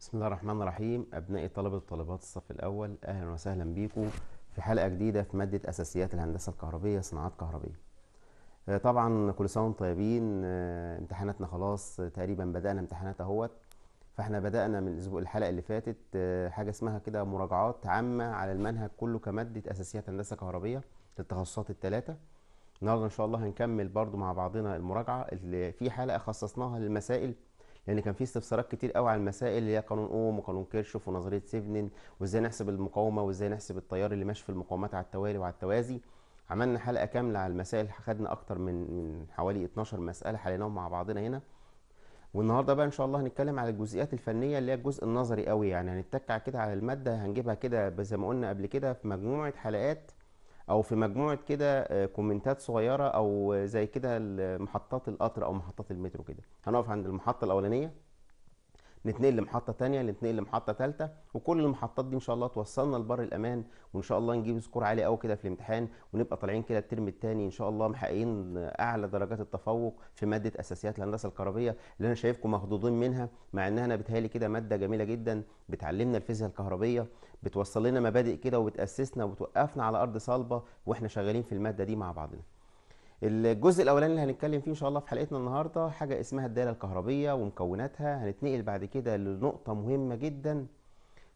بسم الله الرحمن الرحيم أبنائي طلبة وطالبات الصف الأول أهلا وسهلا بيكم في حلقة جديدة في مادة أساسيات الهندسة الكهربية صناعات كهربية آه، طبعا كل سنة وانتم طيبين آه، امتحاناتنا خلاص تقريبا بدأنا امتحانات اهوت فاحنا بدأنا من الأسبوع الحلقة اللي فاتت آه، حاجة اسمها كده مراجعات عامة على المنهج كله كمادة أساسيات هندسة كهربية للتخصصات الثلاثة النهارده إن شاء الله هنكمل برضو مع بعضنا المراجعة اللي في حلقة خصصناها للمسائل لان كان في استفسارات كتير قوي على المسائل اللي هي قانون اوم وقانون كيرشوف ونظريه سيفنن وازاي نحسب المقاومه وازاي نحسب التيار اللي ماشي في المقاومات على التوالي وعلى التوازي عملنا حلقه كامله على المسائل خدنا اكتر من من حوالي 12 مساله حليناهم مع بعضنا هنا والنهارده بقى ان شاء الله هنتكلم على الجزئيات الفنيه اللي هي الجزء النظري قوي يعني هنتكع كده على الماده هنجيبها كده زي ما قلنا قبل كده في مجموعه حلقات او في مجموعه كده آه، كومنتات صغيره او زي كده محطات القطر او محطات المترو كده هنقف عند المحطه الاولانيه نتنقل لمحطه ثانيه نتنقل لمحطه ثالثه وكل المحطات دي ان شاء الله توصلنا لبر الامان وان شاء الله نجيب سكور عالي قوي كده في الامتحان ونبقى طالعين كده الترم الثاني ان شاء الله محققين اعلى درجات التفوق في ماده اساسيات الهندسه الكهربيه اللي انا شايفكم مخضوضين منها مع انها انا بتهيالي كده ماده جميله جدا بتعلمنا الفيزياء الكهربيه بتوصل لنا مبادئ كده وبتاسسنا وبتوقفنا على ارض صلبه واحنا شغالين في الماده دي مع بعضنا الجزء الاولاني اللي هنتكلم فيه ان شاء الله في حلقتنا النهارده حاجه اسمها الداله الكهربيه ومكوناتها هنتنقل بعد كده لنقطه مهمه جدا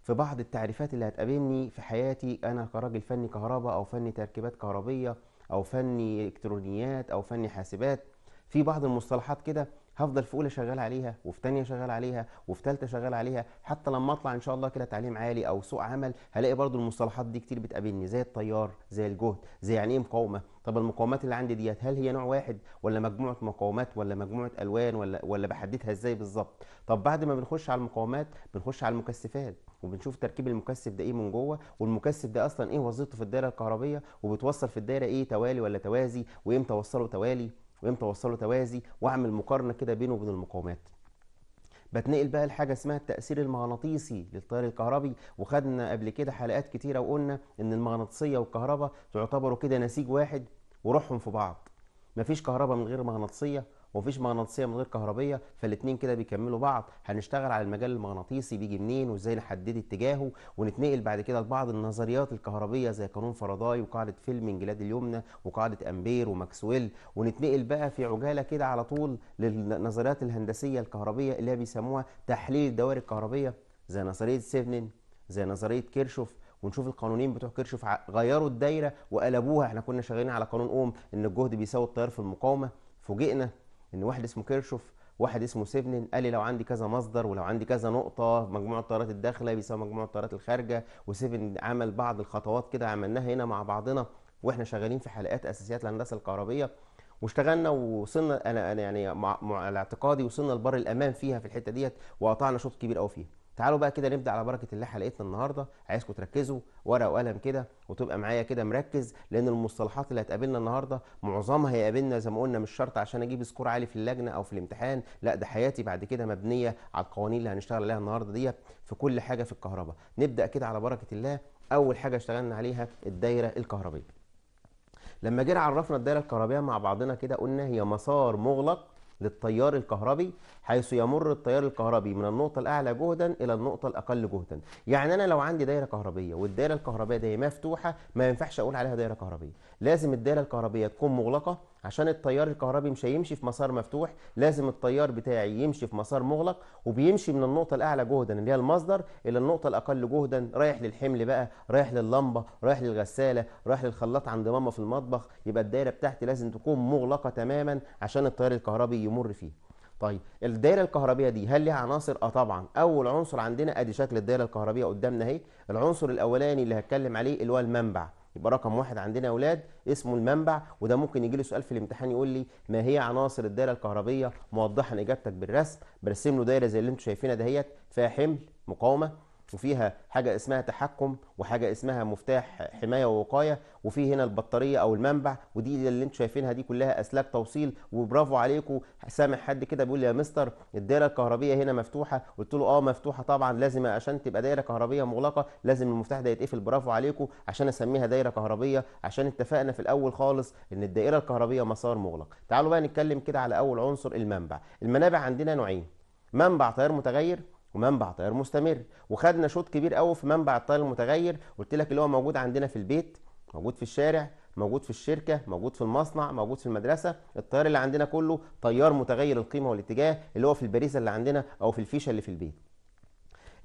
في بعض التعريفات اللي هتقابلني في حياتي انا كراجل فني كهرباء او فني تركيبات كهربيه او فني الكترونيات او فني حاسبات في بعض المصطلحات كده هفضل في اولى شغال عليها وفي ثانيه شغال عليها وفي ثالثه شغال عليها حتى لما اطلع ان شاء الله كده تعليم عالي او سوق عمل هلاقي برضو المصطلحات دي كتير بتقابلني زي التيار زي الجهد زي يعني ايه مقاومه طب المقاومات اللي عندي ديت هل هي نوع واحد ولا مجموعه مقاومات ولا مجموعه الوان ولا ولا بحددها ازاي بالظبط طب بعد ما بنخش على المقاومات بنخش على المكثفات وبنشوف تركيب المكثف ده ايه من جوه والمكثف ده اصلا ايه وظيفته في الدايره الكهربيه وبتوصل في الدايره ايه توالي ولا توازي وامتى وصله توالي وامتى اوصله توازي واعمل مقارنه كده بينه وبين المقاومات بتنقل بقى لحاجه اسمها التاثير المغناطيسي للتيار الكهربي وخدنا قبل كده حلقات كتيره وقلنا ان المغناطيسيه والكهرباء تعتبروا كده نسيج واحد وروحهم في بعض مفيش كهرباء من غير مغناطيسيه ومفيش مغناطيسيه من غير كهربيه فالاثنين كده بيكملوا بعض هنشتغل على المجال المغناطيسي بيجي منين وازاي نحدد اتجاهه ونتنقل بعد كده لبعض النظريات الكهربيه زي قانون فاراداي وقاعده فيلمنج لاد اليمنى وقاعده امبير وماكسويل ونتنقل بقى في عجاله كده على طول للنظريات الهندسيه الكهربيه اللي بيسموها تحليل الدوائر الكهربيه زي نظريه سيفنن زي نظريه كيرشوف ونشوف القانونين بتوع كيرشوف غيروا الدايره وقلبوها احنا كنا شغالين على قانون اوم ان الجهد بيساوي التيار في المقاومه فوجئنا ان واحد اسمه كيرشوف واحد اسمه سيبنن قال لي لو عندي كذا مصدر ولو عندي كذا نقطه مجموعه التيارات الداخله بيساوي مجموعه التيارات الخارجه وسيفن عمل بعض الخطوات كده عملناها هنا مع بعضنا واحنا شغالين في حلقات اساسيات الهندسه الكهربيه واشتغلنا ووصلنا انا انا يعني مع, مع وصلنا لبر الامان فيها في الحته ديت وقطعنا شوط كبير قوي فيها تعالوا بقى كده نبدا على بركه الله حلقتنا النهارده عايزكم تركزوا ورقه وقلم كده وتبقى معايا كده مركز لان المصطلحات اللي هتقابلنا النهارده معظمها هيقابلنا زي ما قلنا مش شرط عشان اجيب سكور عالي في اللجنه او في الامتحان لا ده حياتي بعد كده مبنيه على القوانين اللي هنشتغل عليها النهارده ديت في كل حاجه في الكهرباء نبدا كده على بركه الله اول حاجه اشتغلنا عليها الدايره الكهربيه لما جينا عرفنا الدايره الكهربيه مع بعضنا كده قلنا هي مسار مغلق للتيار الكهربي حيث يمر التيار الكهربي من النقطة الأعلى جهدا إلى النقطة الأقل جهدا يعني أنا لو عندي دايرة كهربية والدايرة الكهربية دي مفتوحة ما ينفعش أقول عليها دايرة كهربية لازم الدايرة الكهربية تكون مغلقة عشان التيار الكهربي مش هيمشي في مسار مفتوح لازم التيار بتاعي يمشي في مسار مغلق وبيمشي من النقطة الأعلى جهدا اللي هي المصدر إلى النقطة الأقل جهدا رايح للحمل بقى رايح للمبة رايح للغسالة رايح للخلاط عند ماما في المطبخ يبقى الدايرة بتاعتي لازم تكون مغلقة تماما عشان التيار الكهربي يمر فيه طيب الدايره الكهربيه دي هل ليها عناصر اه طبعا اول عنصر عندنا ادي شكل الدايره الكهربيه قدامنا اهي العنصر الاولاني اللي هتكلم عليه اللي هو المنبع يبقى رقم واحد عندنا يا اولاد اسمه المنبع وده ممكن يجي له سؤال في الامتحان يقول لي ما هي عناصر الدايره الكهربيه موضحا اجابتك بالرسم برسم له دايره زي اللي انتم شايفينها دهيت فيها حمل مقاومه وفيها حاجة اسمها تحكم وحاجة اسمها مفتاح حماية ووقاية وفي هنا البطارية أو المنبع ودي اللي انتم شايفينها دي كلها أسلاك توصيل وبرافو عليكم سامح حد كده بيقول لي يا مستر الدائرة الكهربية هنا مفتوحة قلت له اه مفتوحة طبعا لازم عشان تبقى دائرة كهربية مغلقة لازم المفتاح ده يتقفل برافو عليكم عشان أسميها دائرة كهربية عشان اتفقنا في الأول خالص إن الدائرة الكهربية مسار مغلق تعالوا بقى نتكلم كده على أول عنصر المنبع المنابع عندنا نوعين منبع تيار متغير ومنبع تيار مستمر وخدنا شوط كبير قوي في منبع التيار المتغير قلت لك اللي هو موجود عندنا في البيت موجود في الشارع موجود في الشركه موجود في المصنع موجود في المدرسه التيار اللي عندنا كله تيار متغير القيمه والاتجاه اللي هو في البريزه اللي عندنا او في الفيشه اللي في البيت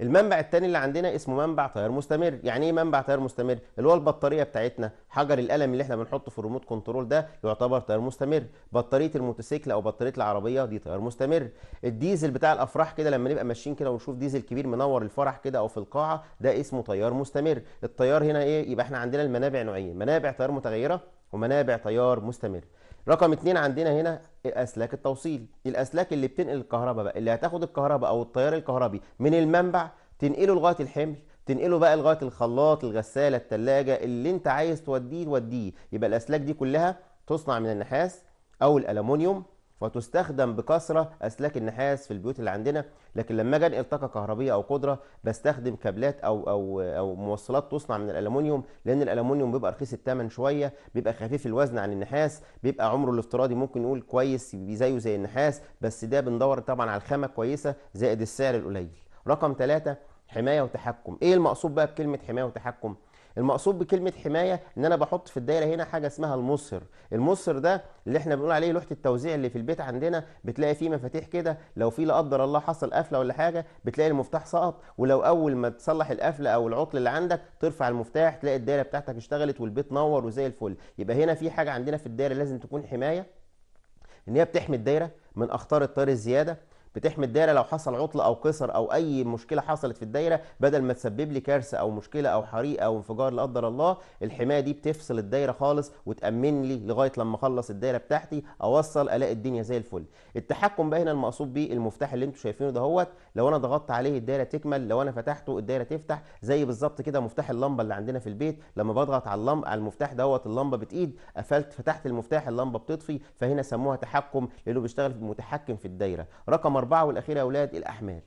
المنبع الثاني اللي عندنا اسمه منبع تيار مستمر يعني ايه منبع تيار مستمر اللي هو البطاريه بتاعتنا حجر القلم اللي احنا بنحطه في الريموت كنترول ده يعتبر تيار مستمر بطاريه الموتوسيكل او بطاريه العربيه دي تيار مستمر الديزل بتاع الافراح كده لما نبقى ماشيين كده ونشوف ديزل كبير منور الفرح كده او في القاعه ده اسمه تيار مستمر التيار هنا ايه يبقى احنا عندنا المنابع نوعين منابع تيار متغيره ومنابع تيار مستمر رقم اتنين عندنا هنا اسلاك التوصيل الاسلاك اللي بتنقل الكهرباء بقى اللي هتاخد الكهرباء او التيار الكهربي من المنبع تنقله لغايه الحمل تنقله بقى لغايه الخلاط الغساله الثلاجه اللي انت عايز توديه توديه يبقى الاسلاك دي كلها تصنع من النحاس او الالومنيوم وتستخدم بكثرة أسلاك النحاس في البيوت اللي عندنا لكن لما أجي أنقل طاقة كهربية أو قدرة بستخدم كابلات أو أو أو موصلات تصنع من الالومنيوم لأن الالومنيوم بيبقى رخيص الثمن شوية بيبقى خفيف الوزن عن النحاس بيبقى عمره الافتراضي ممكن نقول كويس زيه زي النحاس بس ده بندور طبعا على الخامة كويسة زائد السعر القليل رقم ثلاثة حماية وتحكم إيه المقصود بقى بكلمة حماية وتحكم المقصود بكلمه حمايه ان انا بحط في الدايره هنا حاجه اسمها المصهر المصهر ده اللي احنا بنقول عليه لوحه التوزيع اللي في البيت عندنا بتلاقي فيه مفاتيح كده لو في لا قدر الله حصل قفله ولا حاجه بتلاقي المفتاح سقط ولو اول ما تصلح القفله او العطل اللي عندك ترفع المفتاح تلاقي الدايره بتاعتك اشتغلت والبيت نور وزي الفل يبقى هنا في حاجه عندنا في الدايره لازم تكون حمايه ان هي بتحمي الدايره من اخطار الطير الزياده بتحمي الدايره لو حصل عطل او كسر او اي مشكله حصلت في الدايره بدل ما تسبب لي كارثه او مشكله او حريق او انفجار لا قدر الله الحمايه دي بتفصل الدايره خالص وتامن لي لغايه لما اخلص الدايره بتاعتي اوصل الاقي الدنيا زي الفل التحكم بقى هنا المقصود بيه المفتاح اللي انتم شايفينه دهوت لو انا ضغطت عليه الدايره تكمل لو انا فتحته الدايره تفتح زي بالظبط كده مفتاح اللمبه اللي عندنا في البيت لما بضغط على اللمبه على المفتاح دوت اللمبه بتقيد قفلت فتحت المفتاح اللمبه بتطفي فهنا سموها تحكم لانه بيشتغل متحكم في الدايره رقم الأربعة والأخيرة يا أولاد الأحمال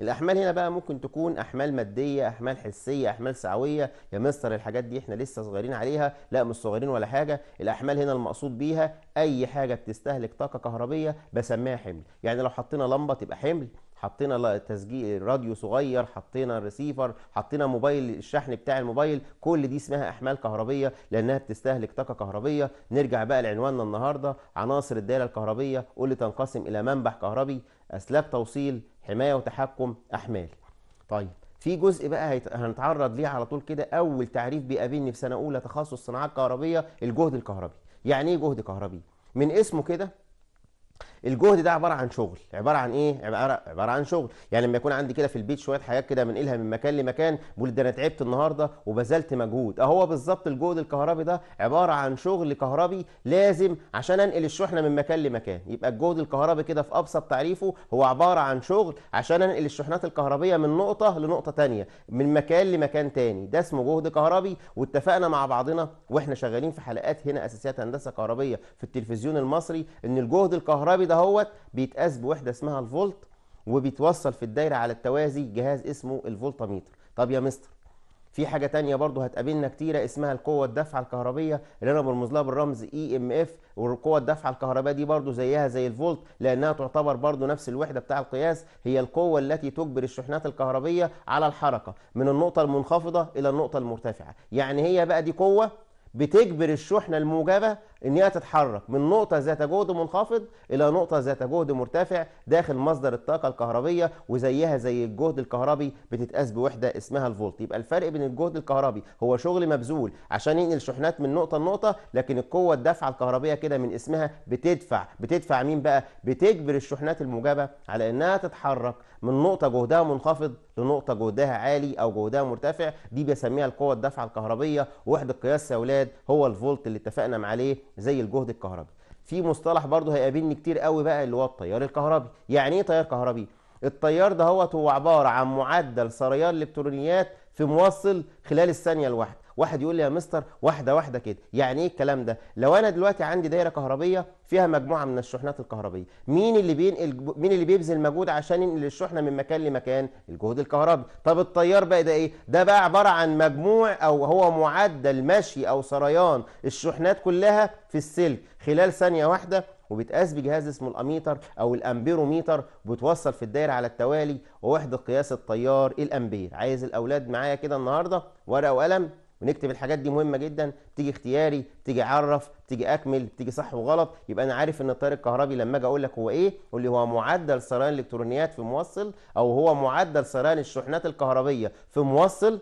الأحمال هنا بقى ممكن تكون أحمال مادية أحمال حسية أحمال سعوية يا مستر الحاجات دي إحنا لسه صغيرين عليها لا مش صغيرين ولا حاجة الأحمال هنا المقصود بيها أي حاجة بتستهلك طاقة كهربية بسميها حمل يعني لو حطينا لمبة تبقى حمل حطينا تسجيل راديو صغير حطينا ريسيفر حطينا موبايل الشحن بتاع الموبايل كل دي اسمها احمال كهربيه لانها بتستهلك طاقه كهربيه نرجع بقى لعنواننا النهارده عناصر الداله الكهربيه قول تنقسم الى منبع كهربي اسلاب توصيل حمايه وتحكم احمال طيب في جزء بقى هنتعرض ليه على طول كده اول تعريف بيقابلني في سنه اولى تخصص صناعات كهربيه الجهد الكهربي يعني ايه جهد كهربي من اسمه كده الجهد ده عباره عن شغل عباره عن ايه عباره عباره عن شغل يعني لما يكون عندي كده في البيت شويه حاجات كده بنقلها من مكان لمكان بقول ده انا تعبت النهارده وبذلت مجهود اهو بالظبط الجهد الكهربي ده عباره عن شغل كهربي لازم عشان انقل الشحنه من مكان لمكان يبقى الجهد الكهربي كده في ابسط تعريفه هو عباره عن شغل عشان انقل الشحنات الكهربيه من نقطه لنقطه ثانيه من مكان لمكان ثاني ده اسمه جهد كهربي واتفقنا مع بعضنا واحنا شغالين في حلقات هنا اساسيات هندسه كهربيه في التلفزيون المصري ان الجهد الكهربي هوت بيتقاس بوحده اسمها الفولت وبيتوصل في الدايره على التوازي جهاز اسمه الفولتاميتر طب يا مستر في حاجه تانية برضو هتقابلنا كتيره اسمها القوه الدفعه الكهربيه اللي انا برمز لها بالرمز اي e ام اف والقوه الدفعه الكهربية دي برضو زيها زي الفولت لانها تعتبر برضو نفس الوحده بتاع القياس هي القوه التي تجبر الشحنات الكهربيه على الحركه من النقطه المنخفضه الى النقطه المرتفعه يعني هي بقى دي قوه بتجبر الشحنه الموجبه ان هي تتحرك من نقطة ذات جهد منخفض إلى نقطة ذات جهد مرتفع داخل مصدر الطاقة الكهربية وزيها زي الجهد الكهربي بتتقاس بوحدة اسمها الفولت يبقى الفرق بين الجهد الكهربي هو شغل مبذول عشان ينقل شحنات من نقطة لنقطة لكن القوة الدافعة الكهربية كده من اسمها بتدفع بتدفع مين بقى بتجبر الشحنات الموجبة على إنها تتحرك من نقطة جهدها منخفض لنقطة جهدها عالي أو جهدها مرتفع دي بيسميها القوة الدافعة الكهربية وحدة قياس يا أولاد هو الفولت اللي اتفقنا عليه زي الجهد الكهربي في مصطلح برضو هيقابلني كتير قوي بقى اللي هو التيار الكهربي يعني ايه تيار كهربي التيار ده هو عباره عن معدل سريان الكترونيات في موصل خلال الثانيه الواحده واحد يقول لي يا مستر واحده واحده كده يعني ايه الكلام ده لو انا دلوقتي عندي دايره كهربيه فيها مجموعه من الشحنات الكهربيه مين اللي بينقل مين اللي بيبذل مجهود عشان ينقل الشحنه من مكان لمكان الجهد الكهربي طب التيار بقى ده ايه ده بقى عباره عن مجموع او هو معدل مشي او سريان الشحنات كلها في السلك خلال ثانيه واحده وبتقاس بجهاز اسمه الاميتر او الامبيروميتر بتوصل في الدايره على التوالي ووحده قياس التيار الامبير عايز الاولاد معايا كده النهارده ورقه وقلم ونكتب الحاجات دي مهمه جدا تيجي اختياري تيجي اعرف تيجي اكمل تيجي صح وغلط يبقى انا عارف ان التيار الكهربي لما اجي اقول لك هو ايه قول لي هو معدل سريان الالكترونيات في موصل او هو معدل سريان الشحنات الكهربيه في موصل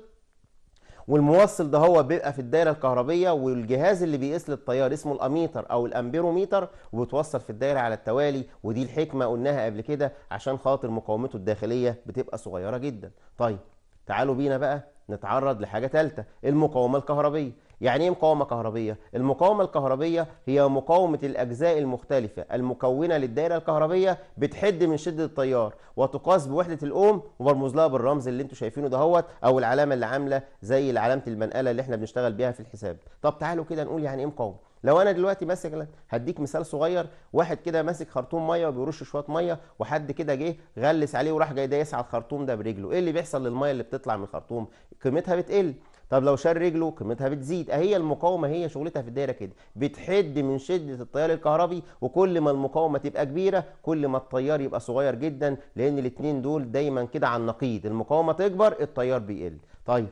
والموصل ده هو بيبقى في الدايره الكهربيه والجهاز اللي بيقيس للتيار اسمه الاميتر او الامبيروميتر وبتوصل في الدايره على التوالي ودي الحكمه قلناها قبل كده عشان خاطر مقاومته الداخليه بتبقى صغيره جدا طيب تعالوا بينا بقى نتعرض لحاجه ثالثه المقاومه الكهربيه يعني ايه مقاومه كهربيه المقاومه الكهربيه هي مقاومه الاجزاء المختلفه المكونه للدائره الكهربيه بتحد من شده التيار وتقاس بوحده الاوم وبرمز لها بالرمز اللي انتم شايفينه دهوت او العلامه اللي عامله زي علامه المنقله اللي احنا بنشتغل بيها في الحساب طب تعالوا كده نقول يعني ايه مقاومه لو انا دلوقتي مثلا هديك مثال صغير واحد كده ماسك خرطوم ميه وبيرش شويه ميه وحد كده جه غلس عليه وراح جاي دايس على الخرطوم ده برجله ايه اللي بيحصل للميه اللي بتطلع من الخرطوم قيمتها بتقل طب لو شال رجله قيمتها بتزيد اهي المقاومه هي شغلتها في الدايره كده بتحد من شده التيار الكهربي وكل ما المقاومه تبقى كبيره كل ما التيار يبقى صغير جدا لان الاثنين دول دايما كده على النقيض المقاومه تكبر التيار بيقل طيب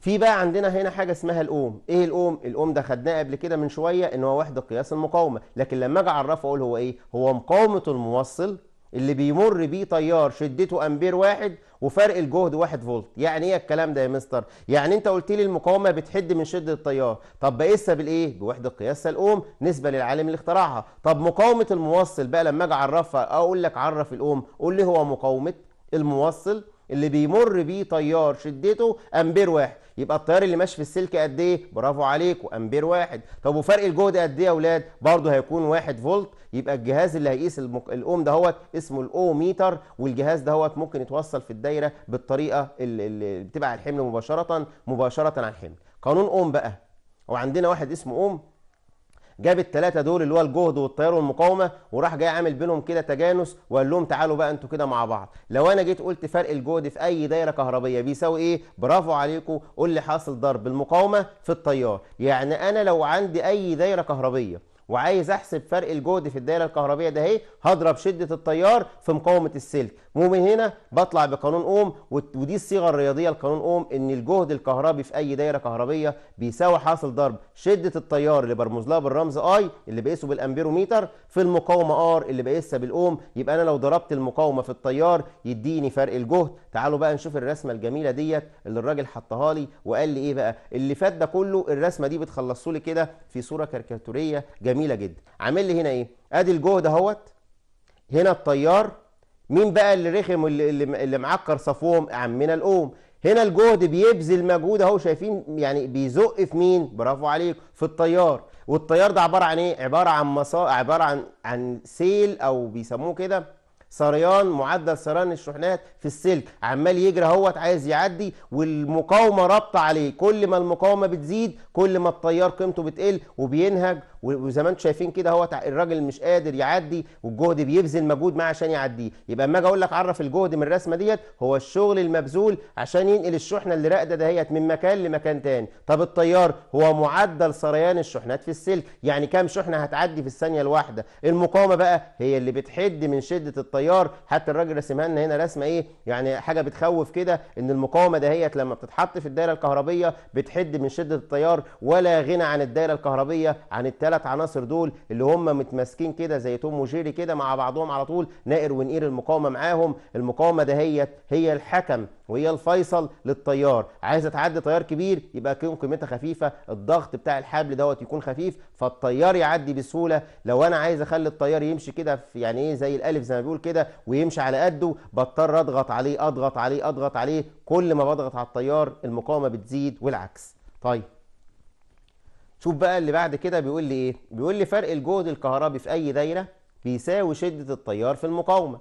في بقى عندنا هنا حاجه اسمها الاوم ايه الاوم الاوم ده خدناه قبل كده من شويه ان هو وحده قياس المقاومه لكن لما اجي اعرفه اقول هو ايه هو مقاومه الموصل اللي بيمر بيه تيار شدته امبير واحد وفرق الجهد واحد فولت يعني ايه الكلام ده يا مستر يعني انت قلت لي المقاومه بتحد من شده التيار طب بقيسها بالايه بوحده قياسها الاوم نسبه للعالم اللي اخترعها طب مقاومه الموصل بقى لما اجي اعرفها اقول لك عرف الاوم قول لي هو مقاومه الموصل اللي بيمر بيه تيار شدته امبير واحد يبقى التيار اللي ماشي في السلك قد ايه برافو عليكم امبير واحد طب وفرق الجهد قد ايه يا اولاد برضه هيكون واحد فولت يبقى الجهاز اللي هيقيس المك... الاوم دهوت اسمه الاوميتر والجهاز دهوت ممكن يتوصل في الدايره بالطريقه اللي, اللي بتبقى على الحمل مباشره مباشره على الحمل قانون اوم بقى وعندنا واحد اسمه اوم جاب الثلاثه دول اللي هو الجهد والتيار والمقاومه وراح جاي عامل بينهم كده تجانس وقال لهم تعالوا بقى انتوا كده مع بعض لو انا جيت قلت فرق الجهد في اي دايره كهربيه بيساوي ايه برافو عليكم قول لي حاصل ضرب المقاومه في التيار يعني انا لو عندي اي دايره كهربيه وعايز احسب فرق الجهد في الدايره الكهربيه ده اهي هضرب شده التيار في مقاومه السلك ومن هنا بطلع بقانون اوم ودي الصيغه الرياضيه لقانون اوم ان الجهد الكهربي في اي دايره كهربيه بيساوي حاصل ضرب شده التيار اللي برمز لها بالرمز اي اللي بقيسه بالامبيروميتر في المقاومه ار اللي بقيسها بالاوم يبقى انا لو ضربت المقاومه في التيار يديني فرق الجهد تعالوا بقى نشوف الرسمه الجميله ديت اللي الراجل حطها لي وقال لي ايه بقى اللي فات ده كله الرسمه دي بتخلصه لي كده في صوره كاريكاتوريه جميله جميله جدا عامل لي هنا ايه ادي الجهد اهوت هنا الطيار مين بقى اللي رخم اللي, اللي معكر صفوهم عمنا الام هنا الجهد بيبذل مجهود اهو شايفين يعني بيزق في مين برافو عليك في الطيار والطيار ده عباره عن ايه عباره عن مسار عباره عن عن سيل او بيسموه كده سريان معدل سريان الشحنات في السلك عمال يجري اهوت عايز يعدي والمقاومه رابطه عليه كل ما المقاومه بتزيد كل ما التيار قيمته بتقل وبينهج وزي ما انتم شايفين كده هو الراجل مش قادر يعدي والجهد بيبذل مجهود معاه عشان يعديه يبقى اما اجي اقول لك عرف الجهد من الرسمه ديت هو الشغل المبذول عشان ينقل الشحنه اللي راقده دهيت من مكان لمكان تاني طب الطيار هو معدل سريان الشحنات في السلك يعني كام شحنه هتعدي في الثانيه الواحده المقاومه بقى هي اللي بتحد من شده الطيار حتى الراجل رسمها لنا هنا رسمه ايه يعني حاجه بتخوف كده ان المقاومه دهيت لما بتتحط في الدايره الكهربيه بتحد من شده التيار ولا غنى عن الدايره الكهربيه عن التلف الثلاث عناصر دول اللي هم متماسكين كده زي توم وجيري كده مع بعضهم على طول نائر ونقير المقاومه معاهم المقاومه دهيت هي الحكم وهي الفيصل للطيار عايز تعدي طيار كبير يبقى يكون قيمتها خفيفه الضغط بتاع الحبل دوت يكون خفيف فالطيار يعدي بسهوله لو انا عايز اخلي الطيار يمشي كده يعني ايه زي الالف زي ما بيقول كده ويمشي على قده بضطر اضغط عليه اضغط عليه اضغط عليه كل ما بضغط على الطيار المقاومه بتزيد والعكس طيب شوف بقى اللي بعد كده بيقول لي ايه بيقول لي فرق الجهد الكهربي في اي دايره بيساوي شده التيار في المقاومه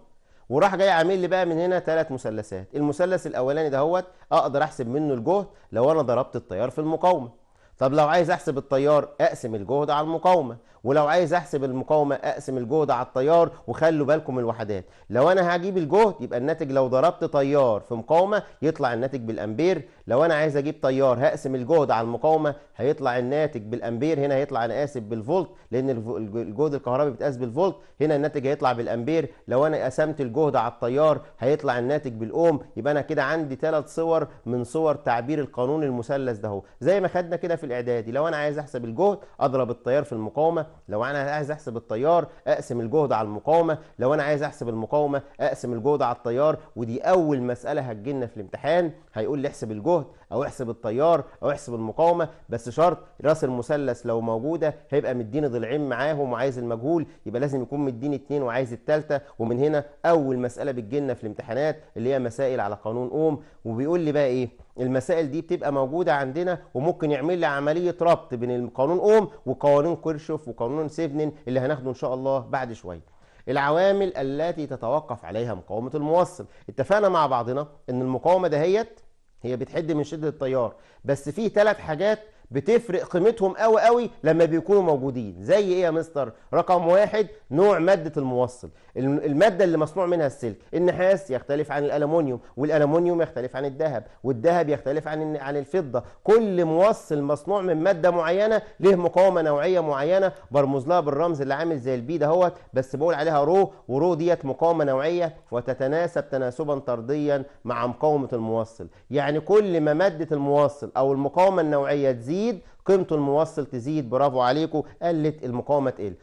وراح جاي عامل لي بقى من هنا ثلاث مثلثات المثلث الاولاني دهوت اقدر احسب منه الجهد لو انا ضربت التيار في المقاومه طب لو عايز احسب التيار اقسم الجهد على المقاومه ولو عايز احسب المقاومه اقسم الجهد على التيار وخلوا بالكم الوحدات لو انا هجيب الجهد يبقى الناتج لو ضربت تيار في مقاومه يطلع الناتج بالامبير لو انا عايز اجيب تيار هقسم الجهد على المقاومه هيطلع الناتج بالامبير هنا هيطلع انا اسف بالفولت لان الجهد الكهربي بيتقاس بالفولت هنا الناتج هيطلع بالامبير لو انا قسمت الجهد على التيار هيطلع الناتج بالاوم يبقى انا كده عندي ثلاث صور من صور تعبير القانون المثلث ده هو زي ما خدنا كده في الاعدادي لو انا عايز احسب الجهد اضرب التيار في المقاومه لو انا عايز احسب التيار اقسم الجهد على المقاومه لو انا عايز احسب المقاومه اقسم الجهد على التيار ودي اول مساله هتجيلنا في الامتحان هيقول لي احسب الجهد او احسب التيار او احسب المقاومه بس شرط راس المثلث لو موجوده هيبقى مديني ضلعين معاهم وعايز المجهول يبقى لازم يكون مديني اتنين وعايز الثالثه ومن هنا اول مساله بتجيلنا في الامتحانات اللي هي مسائل على قانون اوم وبيقول لي بقى ايه المسائل دي بتبقى موجودة عندنا وممكن يعمل لي عملية ربط بين القانون اوم وقوانين كيرشوف وقانون سيفنين اللي هناخده ان شاء الله بعد شوية العوامل التي تتوقف عليها مقاومة الموصل اتفقنا مع بعضنا ان المقاومة دهيت هي بتحد من شدة التيار بس في ثلاث حاجات بتفرق قيمتهم قوي قوي لما بيكونوا موجودين زي ايه يا مستر رقم واحد نوع ماده الموصل الماده اللي مصنوع منها السلك النحاس يختلف عن الألمونيوم والألمونيوم يختلف عن الذهب والذهب يختلف عن عن الفضه كل موصل مصنوع من ماده معينه له مقاومه نوعيه معينه برمز لها بالرمز اللي عامل زي البي دهوت بس بقول عليها رو ورو ديت مقاومه نوعيه وتتناسب تناسبا طرديا مع مقاومه الموصل يعني كل ما ماده الموصل او المقاومه النوعيه تزيد تزيد قيمته الموصل تزيد برافو عليكم قلت المقاومه تقل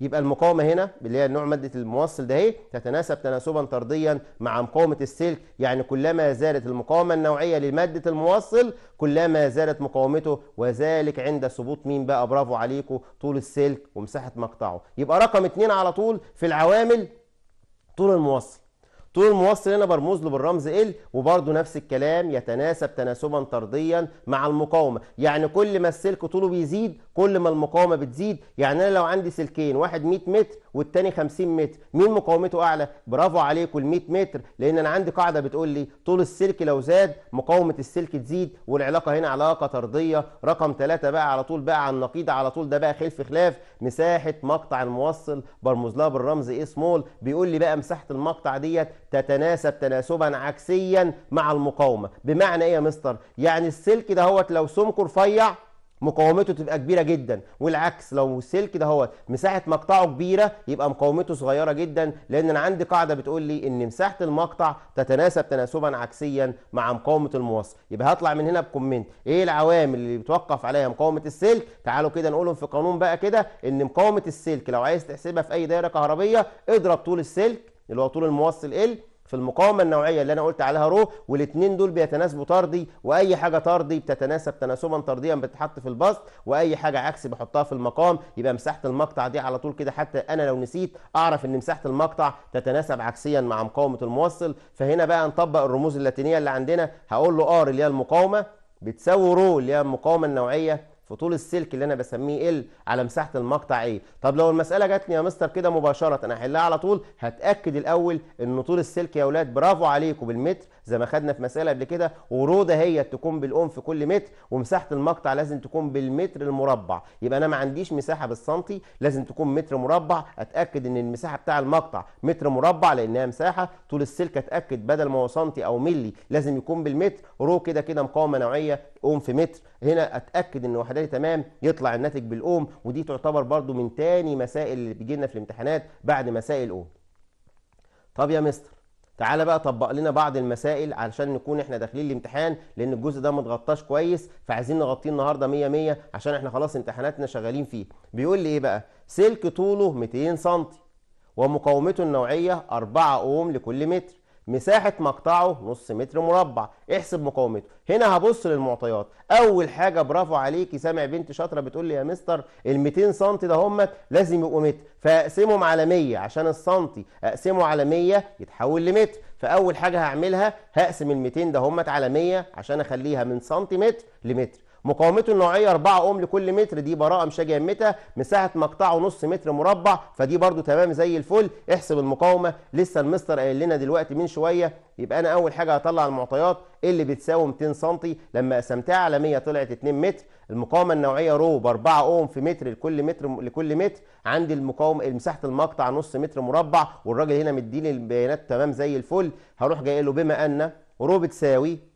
يبقى المقاومه هنا اللي هي نوع ماده الموصل ده اهي تتناسب تناسبا طرديا مع مقاومه السلك يعني كلما زادت المقاومه النوعيه لماده الموصل كلما زادت مقاومته وذلك عند ثبوت مين بقى برافو عليكم طول السلك ومساحه مقطعه يبقى رقم اثنين على طول في العوامل طول الموصل طول الموصل هنا برمز له بالرمز ال وبرده نفس الكلام يتناسب تناسبا طرديا مع المقاومه يعني كل ما السلك طوله بيزيد كل ما المقاومه بتزيد يعني انا لو عندي سلكين واحد 100 متر والتاني 50 متر مين مقاومته اعلى برافو عليكم ال 100 متر لان انا عندي قاعده بتقول لي طول السلك لو زاد مقاومه السلك تزيد والعلاقه هنا علاقه طرديه رقم 3 بقى على طول بقى على النقيض على طول ده بقى خلف خلاف مساحه مقطع الموصل برمز لها بالرمز ايه سمول بيقول لي بقى مساحه المقطع ديت تتناسب تناسبا عكسيا مع المقاومه بمعنى ايه يا مستر يعني السلك دهوت لو سمكه رفيع مقاومته تبقى كبيره جدا والعكس لو السلك دهوت مساحه مقطعه كبيره يبقى مقاومته صغيره جدا لان انا عندي قاعده بتقول لي ان مساحه المقطع تتناسب تناسبا عكسيا مع مقاومه الموصل يبقى هطلع من هنا بكومنت ايه العوامل اللي بتوقف عليها مقاومه السلك تعالوا كده نقولهم في قانون بقى كده ان مقاومه السلك لو عايز تحسبها في اي دايره كهربيه اضرب طول السلك اللي هو طول الموصل ال في المقاومة النوعية اللي أنا قلت عليها رو والاثنين دول بيتناسبوا طردي وأي حاجة طردي بتتناسب تناسبا طرديا بتتحط في البسط وأي حاجة عكسي بحطها في المقام يبقى مساحة المقطع دي على طول كده حتى أنا لو نسيت أعرف إن مساحة المقطع تتناسب عكسيا مع مقاومة الموصل فهنا بقى نطبق الرموز اللاتينية اللي عندنا هقول له ار آه، اللي هي المقاومة بتساوي رو اللي هي المقاومة النوعية في طول السلك اللي انا بسميه ال على مساحه المقطع ايه طب لو المساله جاتني يا مستر كده مباشره انا هحلها على طول هتاكد الاول ان طول السلك يا اولاد برافو عليكم بالمتر زي ما خدنا في مساله قبل كده وروده هي تكون بالام في كل متر ومساحه المقطع لازم تكون بالمتر المربع يبقى انا ما عنديش مساحه بالسنتي لازم تكون متر مربع اتاكد ان المساحه بتاع المقطع متر مربع لانها مساحه طول السلك اتاكد بدل ما هو سنتي او ملي لازم يكون بالمتر رو كده كده مقاومه نوعيه اوم في متر هنا اتاكد ان وحداتي تمام يطلع الناتج بالاوم ودي تعتبر برضو من تاني مسائل اللي بتجي لنا في الامتحانات بعد مسائل اوم طب يا مستر تعالى بقى طبق لنا بعض المسائل علشان نكون احنا داخلين الامتحان لان الجزء ده متغطاش كويس فعايزين نغطيه النهارده 100 100 عشان احنا خلاص امتحاناتنا شغالين فيه بيقول لي ايه بقى سلك طوله 200 سم ومقاومته النوعيه 4 اوم لكل متر مساحه مقطعه نص متر مربع احسب مقاومته هنا هبص للمعطيات اول حاجه برافو عليكي سامع بنت شاطره بتقول لي يا مستر ال 200 سنتي ده همت لازم يبقوا متر فاقسمهم على 100 عشان السنتي اقسمه على 100 يتحول لمتر فاول حاجه هعملها هقسم ال 200 ده همت على 100 عشان اخليها من سنتي متر لمتر مقاومته النوعيه 4 اوم لكل متر دي براءه مش هاجي همتها مساحه مقطعه نص متر مربع فدي برده تمام زي الفل احسب المقاومه لسه المستر قايل لنا دلوقتي من شويه يبقى انا اول حاجه هطلع المعطيات اللي بتساوي 200 سم لما قسمتها على 100 طلعت 2 متر المقاومه النوعيه رو ب 4 اوم في متر لكل متر لكل متر عندي المقاومه مساحه المقطع نص متر مربع والراجل هنا مديني البيانات تمام زي الفل هروح جاي له بما ان رو بتساوي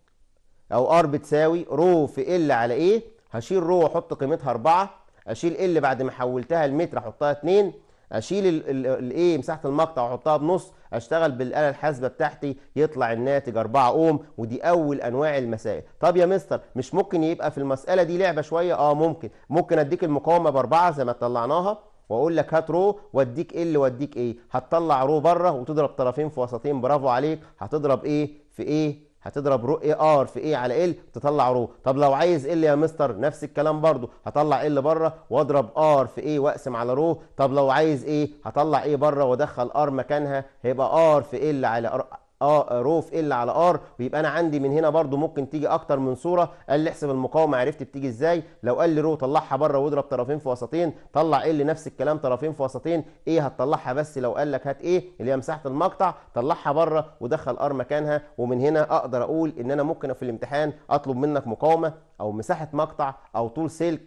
او ار بتساوي رو في ال على ايه هشيل رو واحط قيمتها 4 اشيل ال بعد ما حولتها لمتر احطها 2 اشيل الايه مساحه المقطع واحطها بنص اشتغل بالاله الحاسبه بتاعتي يطلع الناتج 4 اوم ودي اول انواع المسائل طب يا مستر مش ممكن يبقى في المساله دي لعبه شويه اه ممكن ممكن اديك المقاومه باربعه زي ما طلعناها واقول لك هات رو واديك ال واديك ايه هتطلع رو بره وتضرب طرفين في وسطين برافو عليك هتضرب ايه في ايه هتضرب رو اي ار في اي على ال تطلع رو طب لو عايز ال يا مستر نفس الكلام برضو هطلع ال بره واضرب ار في اي واقسم على رو طب لو عايز ايه هطلع ايه بره وادخل ار مكانها هيبقى ار في ال على اه رو في ال على ار ويبقى انا عندي من هنا برده ممكن تيجي اكتر من صوره قال لي احسب المقاومه عرفت بتيجي ازاي لو قال لي رو طلعها بره واضرب طرفين في وسطين طلع ال نفس الكلام طرفين في وسطين ايه هتطلعها بس لو قال لك هات ايه اللي هي مساحه المقطع طلعها بره ودخل ار مكانها ومن هنا اقدر اقول ان انا ممكن في الامتحان اطلب منك مقاومه او مساحه مقطع او طول سلك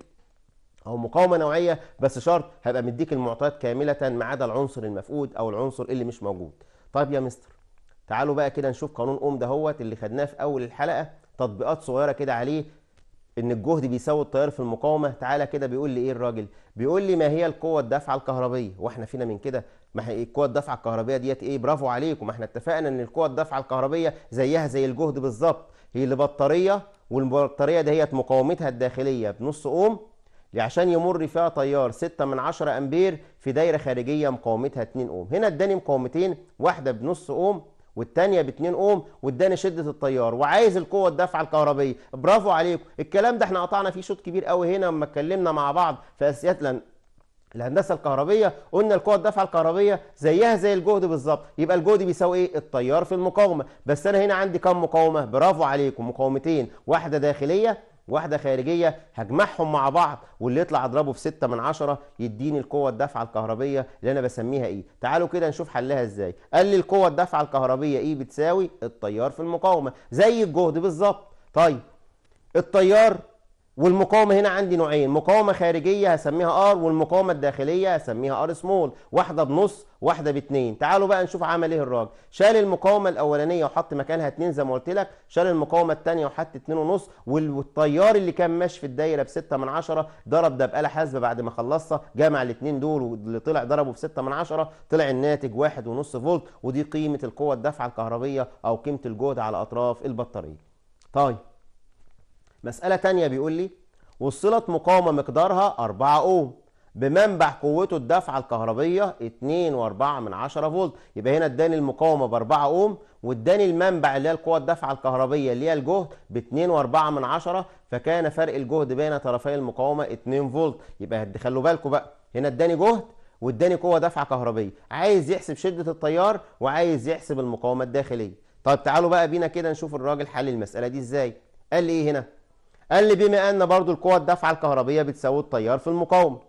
او مقاومه نوعيه بس شرط هبقى مديك المعطيات كامله ما عدا العنصر المفقود او العنصر اللي مش موجود طيب يا مستر تعالوا بقى كده نشوف قانون اوم دهوت اللي خدناه في اول الحلقه تطبيقات صغيره كده عليه ان الجهد بيساوي التيار في المقاومه تعالى كده بيقول لي ايه الراجل بيقول لي ما هي القوه الدافعه الكهربيه واحنا فينا من كده ما هي القوه الدافعه الكهربيه ديت ايه برافو عليكم ما احنا اتفقنا ان القوه الدافعه الكهربيه زيها زي الجهد بالظبط هي بطاريه والبطاريه دهيت مقاومتها الداخليه بنص اوم عشان يمر فيها تيار 6 من 10 امبير في دايره خارجيه مقاومتها 2 اوم هنا اداني مقاومتين واحده بنص اوم والتانية ب 2 اوم واداني شده التيار وعايز القوه الدفعه الكهربيه برافو عليكم الكلام ده احنا قطعنا فيه شوط كبير قوي هنا لما اتكلمنا مع بعض في اساسيات الهندسه الكهربيه قلنا القوه الدفع الكهربيه زيها زي الجهد بالظبط يبقى الجهد بيساوي ايه التيار في المقاومه بس انا هنا عندي كام مقاومه برافو عليكم مقاومتين واحده داخليه واحده خارجيه هجمعهم مع بعض واللي يطلع اضربه في 6 من 10 يديني القوه الدافعه الكهربيه اللي انا بسميها ايه تعالوا كده نشوف حلها ازاي قال لي القوه الدافعه الكهربيه ايه بتساوي التيار في المقاومه زي الجهد بالظبط طيب التيار والمقاومه هنا عندي نوعين مقاومه خارجيه هسميها ار والمقاومه الداخليه هسميها ار سمول واحده بنص واحده باتنين تعالوا بقى نشوف عمل ايه الراجل شال المقاومه الاولانيه وحط مكانها اتنين زي ما قلت لك شال المقاومه الثانيه وحط اتنين ونص والتيار اللي كان ماشي في الدايره بستة من عشرة ضرب ده بآلة حاسبه بعد ما خلصها جمع الاتنين دول واللي طلع ضربه بستة من عشرة طلع الناتج واحد ونص فولت ودي قيمه القوه الدفعه الكهربيه او قيمه الجهد على اطراف البطاريه طيب مسألة تانية بيقول لي والصلة مقاومة مقدارها 4 اوم بمنبع قوته الدفعة الكهربية 2.4 فولت يبقى هنا اداني المقاومة ب 4 اوم واداني المنبع اللي هي القوة الدفعة الكهربية اللي هي الجهد ب 2.4 فكان فرق الجهد بين طرفي المقاومة 2 فولت يبقى خلوا بالكم بقى هنا اداني جهد واداني قوة دفعة كهربية عايز يحسب شدة التيار وعايز يحسب المقاومة الداخلية طب تعالوا بقى بينا كده نشوف الراجل حل المسألة دي ازاي قال لي ايه هنا قال لي بما ان برضو القوة الدافعة الكهربية بتساوي التيار في المقاومة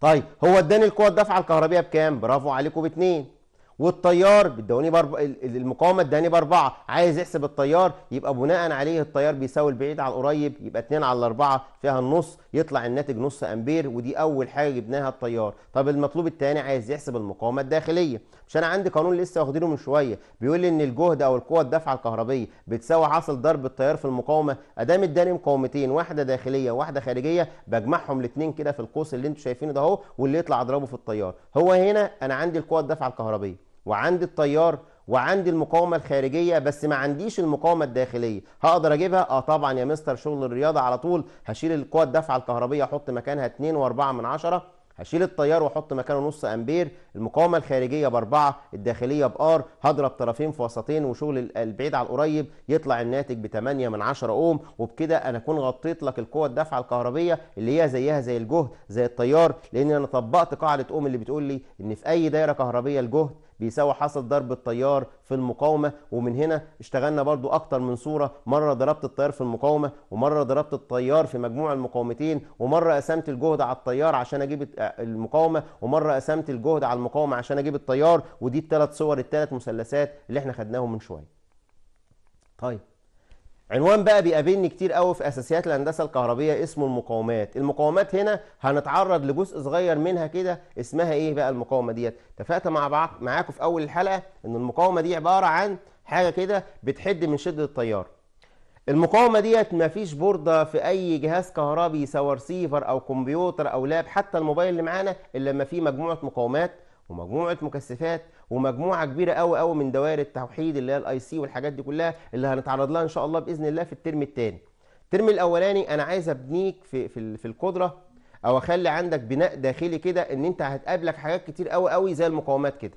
طيب هو اداني القوة الدافعة الكهربية بكام برافو عليكم باتنين والطيار ادوني بارب... المقاومه اداني باربعه عايز يحسب الطيار يبقى بناء عليه الطيار بيساوي البعيد على القريب يبقى 2 على 4 فيها النص يطلع الناتج نص امبير ودي اول حاجه جبناها الطيار طب المطلوب الثاني عايز يحسب المقاومه الداخليه مش انا عندي قانون لسه واخدينه من شويه بيقول لي ان الجهد او القوه الدفعة الكهربيه بتساوي حاصل ضرب التيار في المقاومه ادام اداني مقاومتين واحده داخليه واحده خارجيه بجمعهم الاثنين كده في القوس اللي انتوا شايفينه ده اهو واللي يطلع اضربه في التيار هو هنا انا عندي القوه الدفعة الكهربيه وعندي التيار وعندي المقاومه الخارجيه بس ما عنديش المقاومه الداخليه هقدر اجيبها اه طبعا يا مستر شغل الرياضه على طول هشيل القوه الدفعة الكهربيه احط مكانها 2 و4 من عشرة هشيل التيار واحط مكانه نص امبير المقاومه الخارجيه باربعه الداخليه بار هضرب طرفين في وسطين وشغل البعيد على القريب يطلع الناتج ب 8 من 10 اوم وبكده انا اكون غطيت لك القوه الدفعة الكهربيه اللي هي زيها زي الجهد زي التيار لان انا طبقت قاعده اوم اللي بتقول لي ان في اي دايره كهربيه الجهد بيساوي حصل ضرب الطيار في المقاومه ومن هنا اشتغلنا برضو اكتر من صوره مره ضربت الطيار في المقاومه ومره ضربت الطيار في مجموع المقاومتين ومره قسمت الجهد على الطيار عشان اجيب آه، المقاومه ومره قسمت الجهد على المقاومه عشان اجيب الطيار ودي الثلاث صور الثلاث مثلثات اللي احنا خدناهم من شويه طيب عنوان بقى بيقابلني كتير قوي في اساسيات الهندسه الكهربيه اسمه المقاومات المقاومات هنا هنتعرض لجزء صغير منها كده اسمها ايه بقى المقاومه ديت اتفقت مع بعض معاكم في اول الحلقه ان المقاومه دي عباره عن حاجه كده بتحد من شده التيار المقاومه ديت مفيش بورده في اي جهاز كهربي سواء سيفر او كمبيوتر او لاب حتى الموبايل اللي معانا الا لما فيه مجموعه مقاومات ومجموعه مكثفات ومجموعه كبيره قوي قوي من دوائر التوحيد اللي هي الاي سي والحاجات دي كلها اللي هنتعرض لها ان شاء الله باذن الله في الترم الثاني الترم الاولاني انا عايز ابنيك في في, في القدره او اخلي عندك بناء داخلي كده ان انت هتقابلك حاجات كتير قوي قوي زي المقاومات كده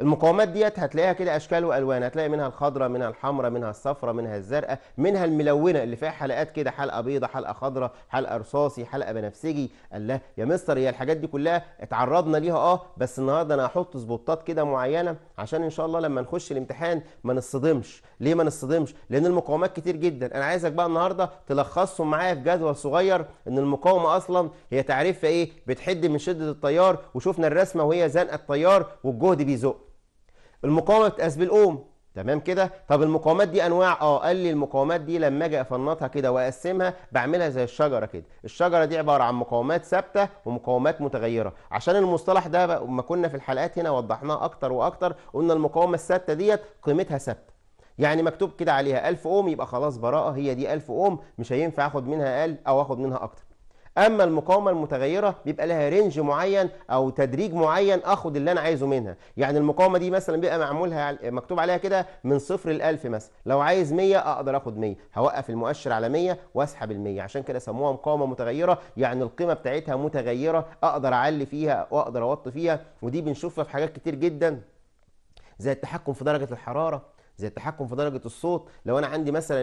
المقاومات ديت هتلاقيها كده اشكال والوان هتلاقي منها الخضراء منها الحمراء منها الصفراء منها الزرقاء منها الملونه اللي فيها حلقات كده حلقه بيضه حلقه خضراء حلقه رصاصي حلقه بنفسجي الله يا مستر هي الحاجات دي كلها اتعرضنا ليها اه بس النهارده انا هحط سبوتات كده معينه عشان ان شاء الله لما نخش الامتحان ما نصطدمش ليه ما نصطدمش لان المقاومات كتير جدا انا عايزك بقى النهارده تلخصهم معايا في جدول صغير ان المقاومه اصلا هي تعريفها ايه بتحد من شده التيار وشفنا الرسمه وهي زنقه التيار والجهد بيزق المقاومه بتقاس بالاوم تمام كده طب المقاومات دي انواع اه قال لي المقاومات دي لما اجي افنطها كده واقسمها بعملها زي الشجره كده الشجره دي عباره عن مقاومات ثابته ومقاومات متغيره عشان المصطلح ده لما ما كنا في الحلقات هنا وضحناه اكتر واكتر قلنا المقاومه الثابته ديت قيمتها ثابته يعني مكتوب كده عليها 1000 اوم يبقى خلاص براءه هي دي 1000 اوم مش هينفع اخد منها اقل او اخد منها اكتر اما المقاومه المتغيره بيبقى لها رينج معين او تدريج معين اخد اللي انا عايزه منها يعني المقاومه دي مثلا بيبقى معمولها مكتوب عليها كده من صفر ل 1000 مثلا لو عايز 100 اقدر اخد 100 هوقف المؤشر على 100 واسحب ال 100 عشان كده سموها مقاومه متغيره يعني القيمه بتاعتها متغيره اقدر اعلي فيها واقدر اوطي فيها ودي بنشوفها في حاجات كتير جدا زي التحكم في درجه الحراره زي التحكم في درجه الصوت لو انا عندي مثلا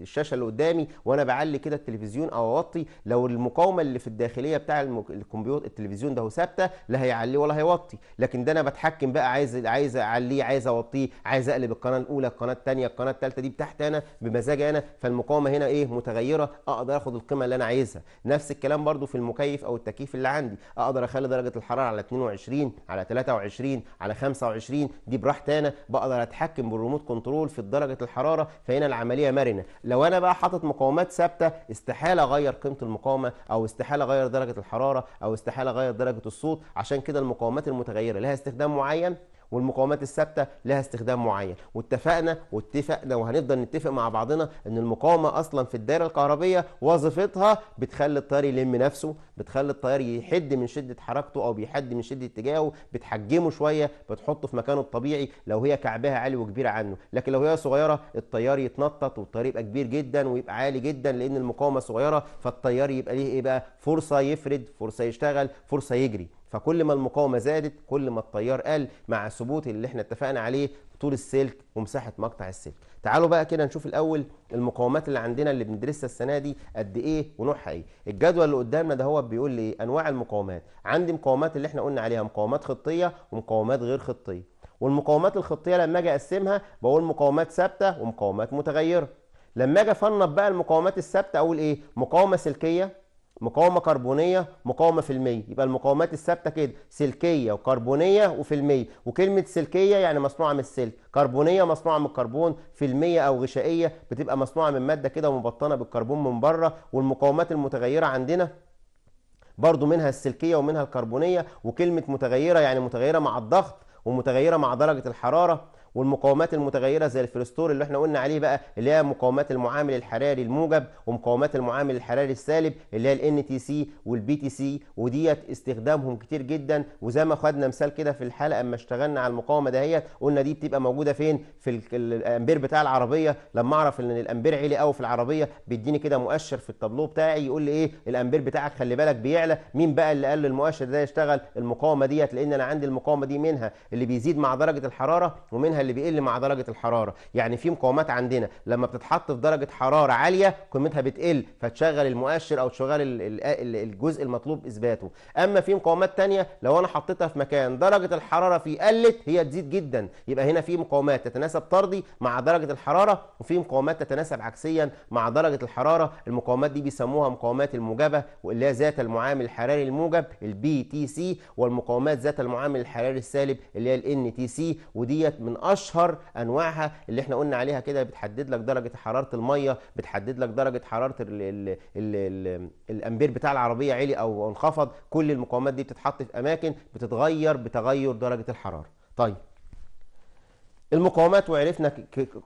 الشاشه اللي قدامي وانا بعلي كده التلفزيون او اوطي لو المقاومه اللي في الداخليه بتاع الكمبيوتر التلفزيون ده ثابته لا هيعليه ولا هيوطي لكن ده انا بتحكم بقى عايز عايز اعليه عايز اوطيه عايز اقلب القناه الاولى القناه الثانيه القناه الثالثه دي بتاعتي انا بمزاجي انا فالمقاومه هنا ايه متغيره اقدر اخد القيمه اللي انا عايزها نفس الكلام برده في المكيف او التكييف اللي عندي اقدر اخلي درجه الحراره على 22 على 23 على 25 دي براحتي انا بقدر اتحكم بتحكم بالريموت كنترول في درجه الحراره فهنا العمليه مرنه لو انا بقى حاطط مقاومات ثابته استحاله اغير قيمه المقاومه او استحاله اغير درجه الحراره او استحاله اغير درجه الصوت عشان كده المقاومات المتغيره لها استخدام معين والمقاومات الثابته لها استخدام معين واتفقنا واتفقنا وهنفضل نتفق مع بعضنا ان المقاومه اصلا في الدايره الكهربيه وظيفتها بتخلي التيار يلم نفسه بتخلي التيار يحد من شده حركته او بيحد من شده اتجاهه بتحجمه شويه بتحطه في مكانه الطبيعي لو هي كعبها عالي وكبيره عنه لكن لو هي صغيره التيار يتنطط والتيار يبقى كبير جدا ويبقى عالي جدا لان المقاومه صغيره فالتيار يبقى ليه ايه بقى فرصه يفرد فرصه يشتغل فرصه يجري فكل ما المقاومه زادت كل ما التيار قل مع ثبوت اللي احنا اتفقنا عليه طول السلك ومساحه مقطع السلك تعالوا بقى كده نشوف الاول المقاومات اللي عندنا اللي بندرسها السنه دي قد ايه ونوعها ايه الجدول اللي قدامنا ده هو بيقول لي انواع المقاومات عندي مقاومات اللي احنا قلنا عليها مقاومات خطيه ومقاومات غير خطيه والمقاومات الخطيه لما اجي اقسمها بقول مقاومات ثابته ومقاومات متغيره لما اجي افنط بقى المقاومات الثابته اقول ايه مقاومه سلكيه مقاومة كربونية مقاومة في المية يبقى المقاومات الثابتة كده سلكية وكربونية وفي المية وكلمة سلكية يعني مصنوعة من السلك كربونية مصنوعة من الكربون في المية أو غشائية بتبقى مصنوعة من مادة كده ومبطنة بالكربون من بره والمقاومات المتغيرة عندنا برضو منها السلكية ومنها الكربونية وكلمة متغيرة يعني متغيرة مع الضغط ومتغيرة مع درجة الحرارة والمقاومات المتغيره زي الفلستور اللي احنا قلنا عليه بقى اللي هي مقاومات المعامل الحراري الموجب ومقاومات المعامل الحراري السالب اللي هي الان تي سي والبي تي سي وديت استخدامهم كتير جدا وزي ما خدنا مثال كده في الحلقه اما اشتغلنا على المقاومه دهيت قلنا دي بتبقى موجوده فين في الامبير بتاع العربيه لما اعرف ان الامبير عالي قوي في العربيه بيديني كده مؤشر في التابلو بتاعي يقول لي ايه الامبير بتاعك خلي بالك بيعلى مين بقى اللي قال المؤشر ده يشتغل المقاومه ديت لان انا عندي المقاومه دي منها اللي بيزيد مع درجه الحراره ومنها اللي بيقل مع درجه الحراره يعني في مقاومات عندنا لما بتتحط في درجه حراره عاليه قيمتها بتقل فتشغل المؤشر او تشغل الجزء المطلوب اثباته اما في مقاومات ثانيه لو انا حطيتها في مكان درجه الحراره فيه قلت هي تزيد جدا يبقى هنا في مقاومات تتناسب طردي مع درجه الحراره وفي مقاومات تتناسب عكسيا مع درجه الحراره المقاومات دي بيسموها مقاومات الموجبه واللي هي ذات المعامل الحراري الموجب البي تي سي والمقاومات ذات المعامل الحراري السالب اللي هي ان تي سي وديت من اشهر انواعها اللي احنا قلنا عليها كده بتحدد لك درجه حراره الميه بتحدد لك درجه حراره الـ الـ الـ الامبير بتاع العربيه عالي او انخفض كل المقاومات دي بتتحط في اماكن بتتغير بتغير درجه الحراره طيب المقاومات وعرفنا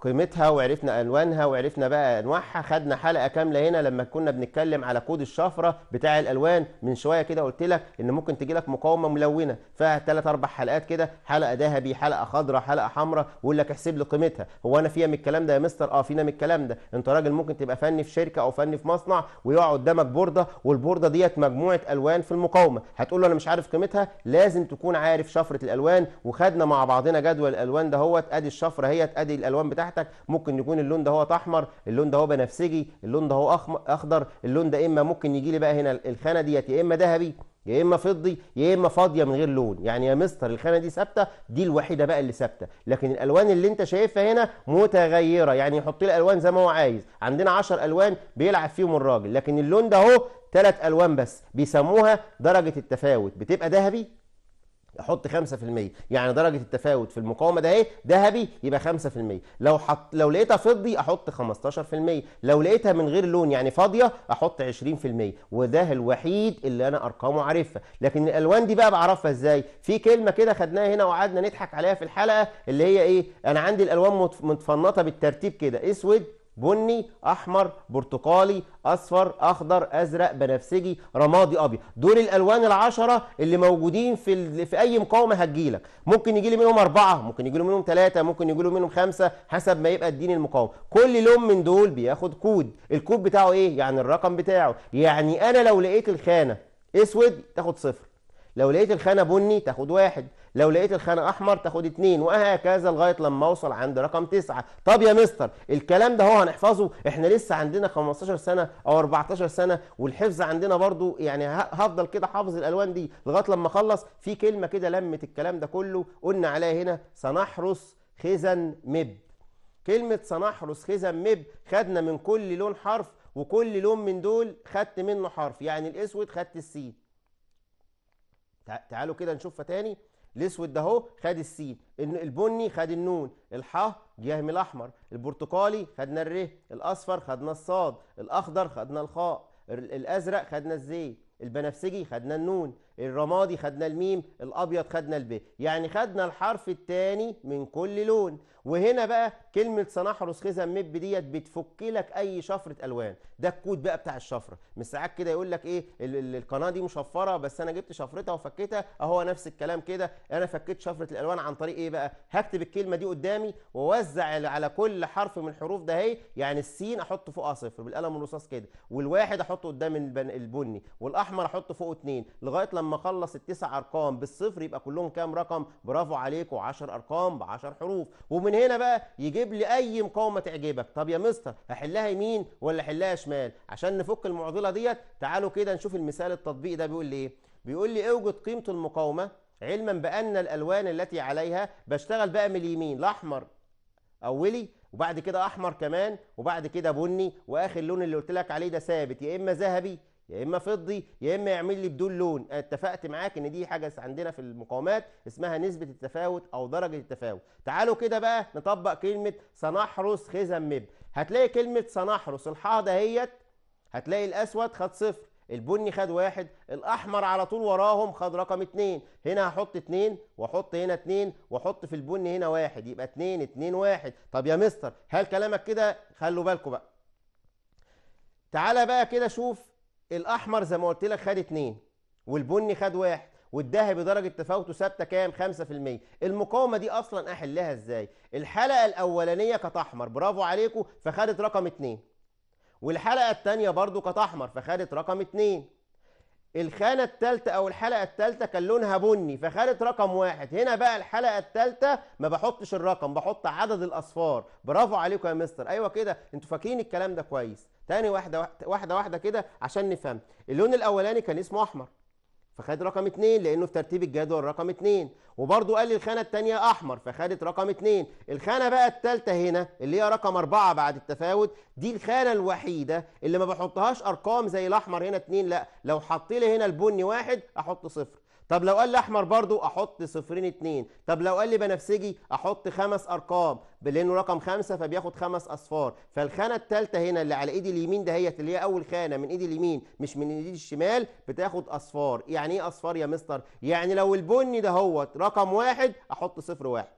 قيمتها وعرفنا الوانها وعرفنا بقى انواعها خدنا حلقه كامله هنا لما كنا بنتكلم على كود الشفره بتاع الالوان من شويه كده قلت لك ان ممكن تجي لك مقاومه ملونه فيها ثلاث اربع حلقات كده حلقه ذهبي حلقه خضراء حلقه حمراء ويقول لك احسب لي قيمتها هو انا فيها من الكلام ده يا مستر اه فينا من الكلام ده انت راجل ممكن تبقى فني في شركه او فني في مصنع ويقع قدامك بورده والبورده ديت مجموعه الوان في المقاومه هتقول له انا مش عارف قيمتها لازم تكون عارف شفره الالوان وخدنا مع بعضنا جدول الالوان دهوت ادي الشفره اهيت ادي الالوان بتاعتك ممكن يكون اللون ده هو احمر اللون ده هو بنفسجي اللون ده هو اخضر اللون ده اما ممكن يجي لي بقى هنا الخانه ديت يا اما ذهبي يا اما فضي يا اما فاضيه من غير لون يعني يا مستر الخانه دي ثابته دي الوحيده بقى اللي ثابته لكن الالوان اللي انت شايفها هنا متغيره يعني يحط لي الوان زي ما هو عايز عندنا 10 الوان بيلعب فيهم الراجل لكن اللون ده اهو ثلاث الوان بس بيسموها درجه التفاوت بتبقى ذهبي احط 5% يعني درجه التفاوت في المقاومه ده اهي ذهبي يبقى 5% لو حط لو لقيتها فضي احط 15% لو لقيتها من غير لون يعني فاضيه احط 20% وده الوحيد اللي انا ارقامه عارفها لكن الالوان دي بقى بعرفها ازاي في كلمه كده خدناها هنا وقعدنا نضحك عليها في الحلقه اللي هي ايه انا عندي الالوان متفنطه بالترتيب كده اسود بني احمر برتقالي اصفر اخضر ازرق بنفسجي رمادي ابيض دول الالوان العشره اللي موجودين في ال... في اي مقاومه هتجيلك ممكن يجي لي منهم اربعه ممكن يجي له منهم ثلاثه ممكن يجي له منهم خمسه حسب ما يبقى الدين المقاوم كل لون من دول بياخد كود الكود بتاعه ايه يعني الرقم بتاعه يعني انا لو لقيت الخانه اسود تاخد صفر لو لقيت الخانه بني تاخد واحد لو لقيت الخانة أحمر تاخد اتنين وهكذا لغاية لما أوصل عند رقم تسعة طب يا مستر الكلام ده هو هنحفظه إحنا لسه عندنا 15 سنة أو 14 سنة والحفظ عندنا برضو يعني هفضل كده حافظ الألوان دي لغاية لما أخلص في كلمة كده لمت الكلام ده كله قلنا عليها هنا سنحرس خزن مب كلمة سنحرس خزن مب خدنا من كل لون حرف وكل لون من دول خدت منه حرف يعني الأسود خدت السين تعالوا كده نشوفها تاني الاسود ده اهو خد السين البني خد النون الحا جهم الاحمر البرتقالي خدنا الر الاصفر خدنا الصاد الاخضر خدنا الخاء الازرق خدنا الزي البنفسجي خدنا النون الرمادي خدنا الميم الابيض خدنا الب يعني خدنا الحرف الثاني من كل لون وهنا بقى كلمه سنحرس خزم مب ديت بتفك لك اي شفره الوان ده الكود بقى بتاع الشفره مش ساعات كده يقول لك ايه القناه دي مشفره بس انا جبت شفرتها وفكيتها اهو نفس الكلام كده انا فكيت شفره الالوان عن طريق ايه بقى هكتب الكلمه دي قدامي واوزع على كل حرف من الحروف ده اهي يعني السين احط فوقها صفر بالقلم الرصاص كده والواحد احطه قدام البني البني والاحمر احطه فوقه اتنين لغايه لما لما اخلص التسع ارقام بالصفر يبقى كلهم كام رقم برافو و 10 ارقام ب 10 حروف ومن هنا بقى يجيب لي اي مقاومه تعجبك طب يا مستر احلها يمين ولا احلها شمال عشان نفك المعضله ديت تعالوا كده نشوف المثال التطبيقي ده بيقول لي ايه بيقول لي اوجد قيمه المقاومه علما بان الالوان التي عليها بشتغل بقى من اليمين الاحمر اولي وبعد كده احمر كمان وبعد كده بني واخر اللون اللي قلت لك عليه ده ثابت يا اما ذهبي يا اما فضي يا اما يعمل لي بدون لون انا اتفقت معاك ان دي حاجه عندنا في المقاومات اسمها نسبه التفاوت او درجه التفاوت تعالوا كده بقى نطبق كلمه سنحرس خزم مب هتلاقي كلمه سنحرس الحاء دهيت هتلاقي الاسود خد صفر البني خد واحد الاحمر على طول وراهم خد رقم اتنين هنا هحط اتنين واحط هنا اتنين واحط في البني هنا واحد يبقى اتنين اتنين واحد طب يا مستر هل كلامك كده خلوا بالكم بقى تعالى بقى كده شوف الاحمر زي ما قلت لك خد اتنين والبني خد واحد والذهبي درجه تفاوته ثابته كام 5% المقاومه دي اصلا احلها ازاي الحلقه الاولانيه كانت احمر برافو عليكم فخدت رقم اتنين والحلقه الثانيه برضو كانت احمر فخدت رقم اتنين الخانه الثالثه او الحلقه الثالثه كان لونها بني فخدت رقم واحد هنا بقى الحلقه الثالثه ما بحطش الرقم بحط عدد الاصفار برافو عليكم يا مستر ايوه كده انتوا فاكرين الكلام ده كويس ثاني واحده واحده واحده كده عشان نفهم اللون الاولاني كان اسمه احمر فخد رقم اتنين لانه في ترتيب الجدول رقم اتنين وبرضه قال لي الخانه الثانيه احمر فخدت رقم اتنين الخانه بقى الثالثه هنا اللي هي رقم اربعه بعد التفاوت دي الخانه الوحيده اللي ما بحطهاش ارقام زي الاحمر هنا اتنين لا لو حطيت لي هنا البني واحد احط صفر طب لو قال لي احمر برضو احط صفرين اتنين طب لو قال لي بنفسجي احط خمس ارقام لانه رقم خمسة فبياخد خمس اصفار فالخانة التالتة هنا اللي على ايدي اليمين دهيت اللي هي اول خانة من ايدي اليمين مش من ايدي الشمال بتاخد اصفار يعني ايه اصفار يا مستر يعني لو البني دهوت رقم واحد احط صفر واحد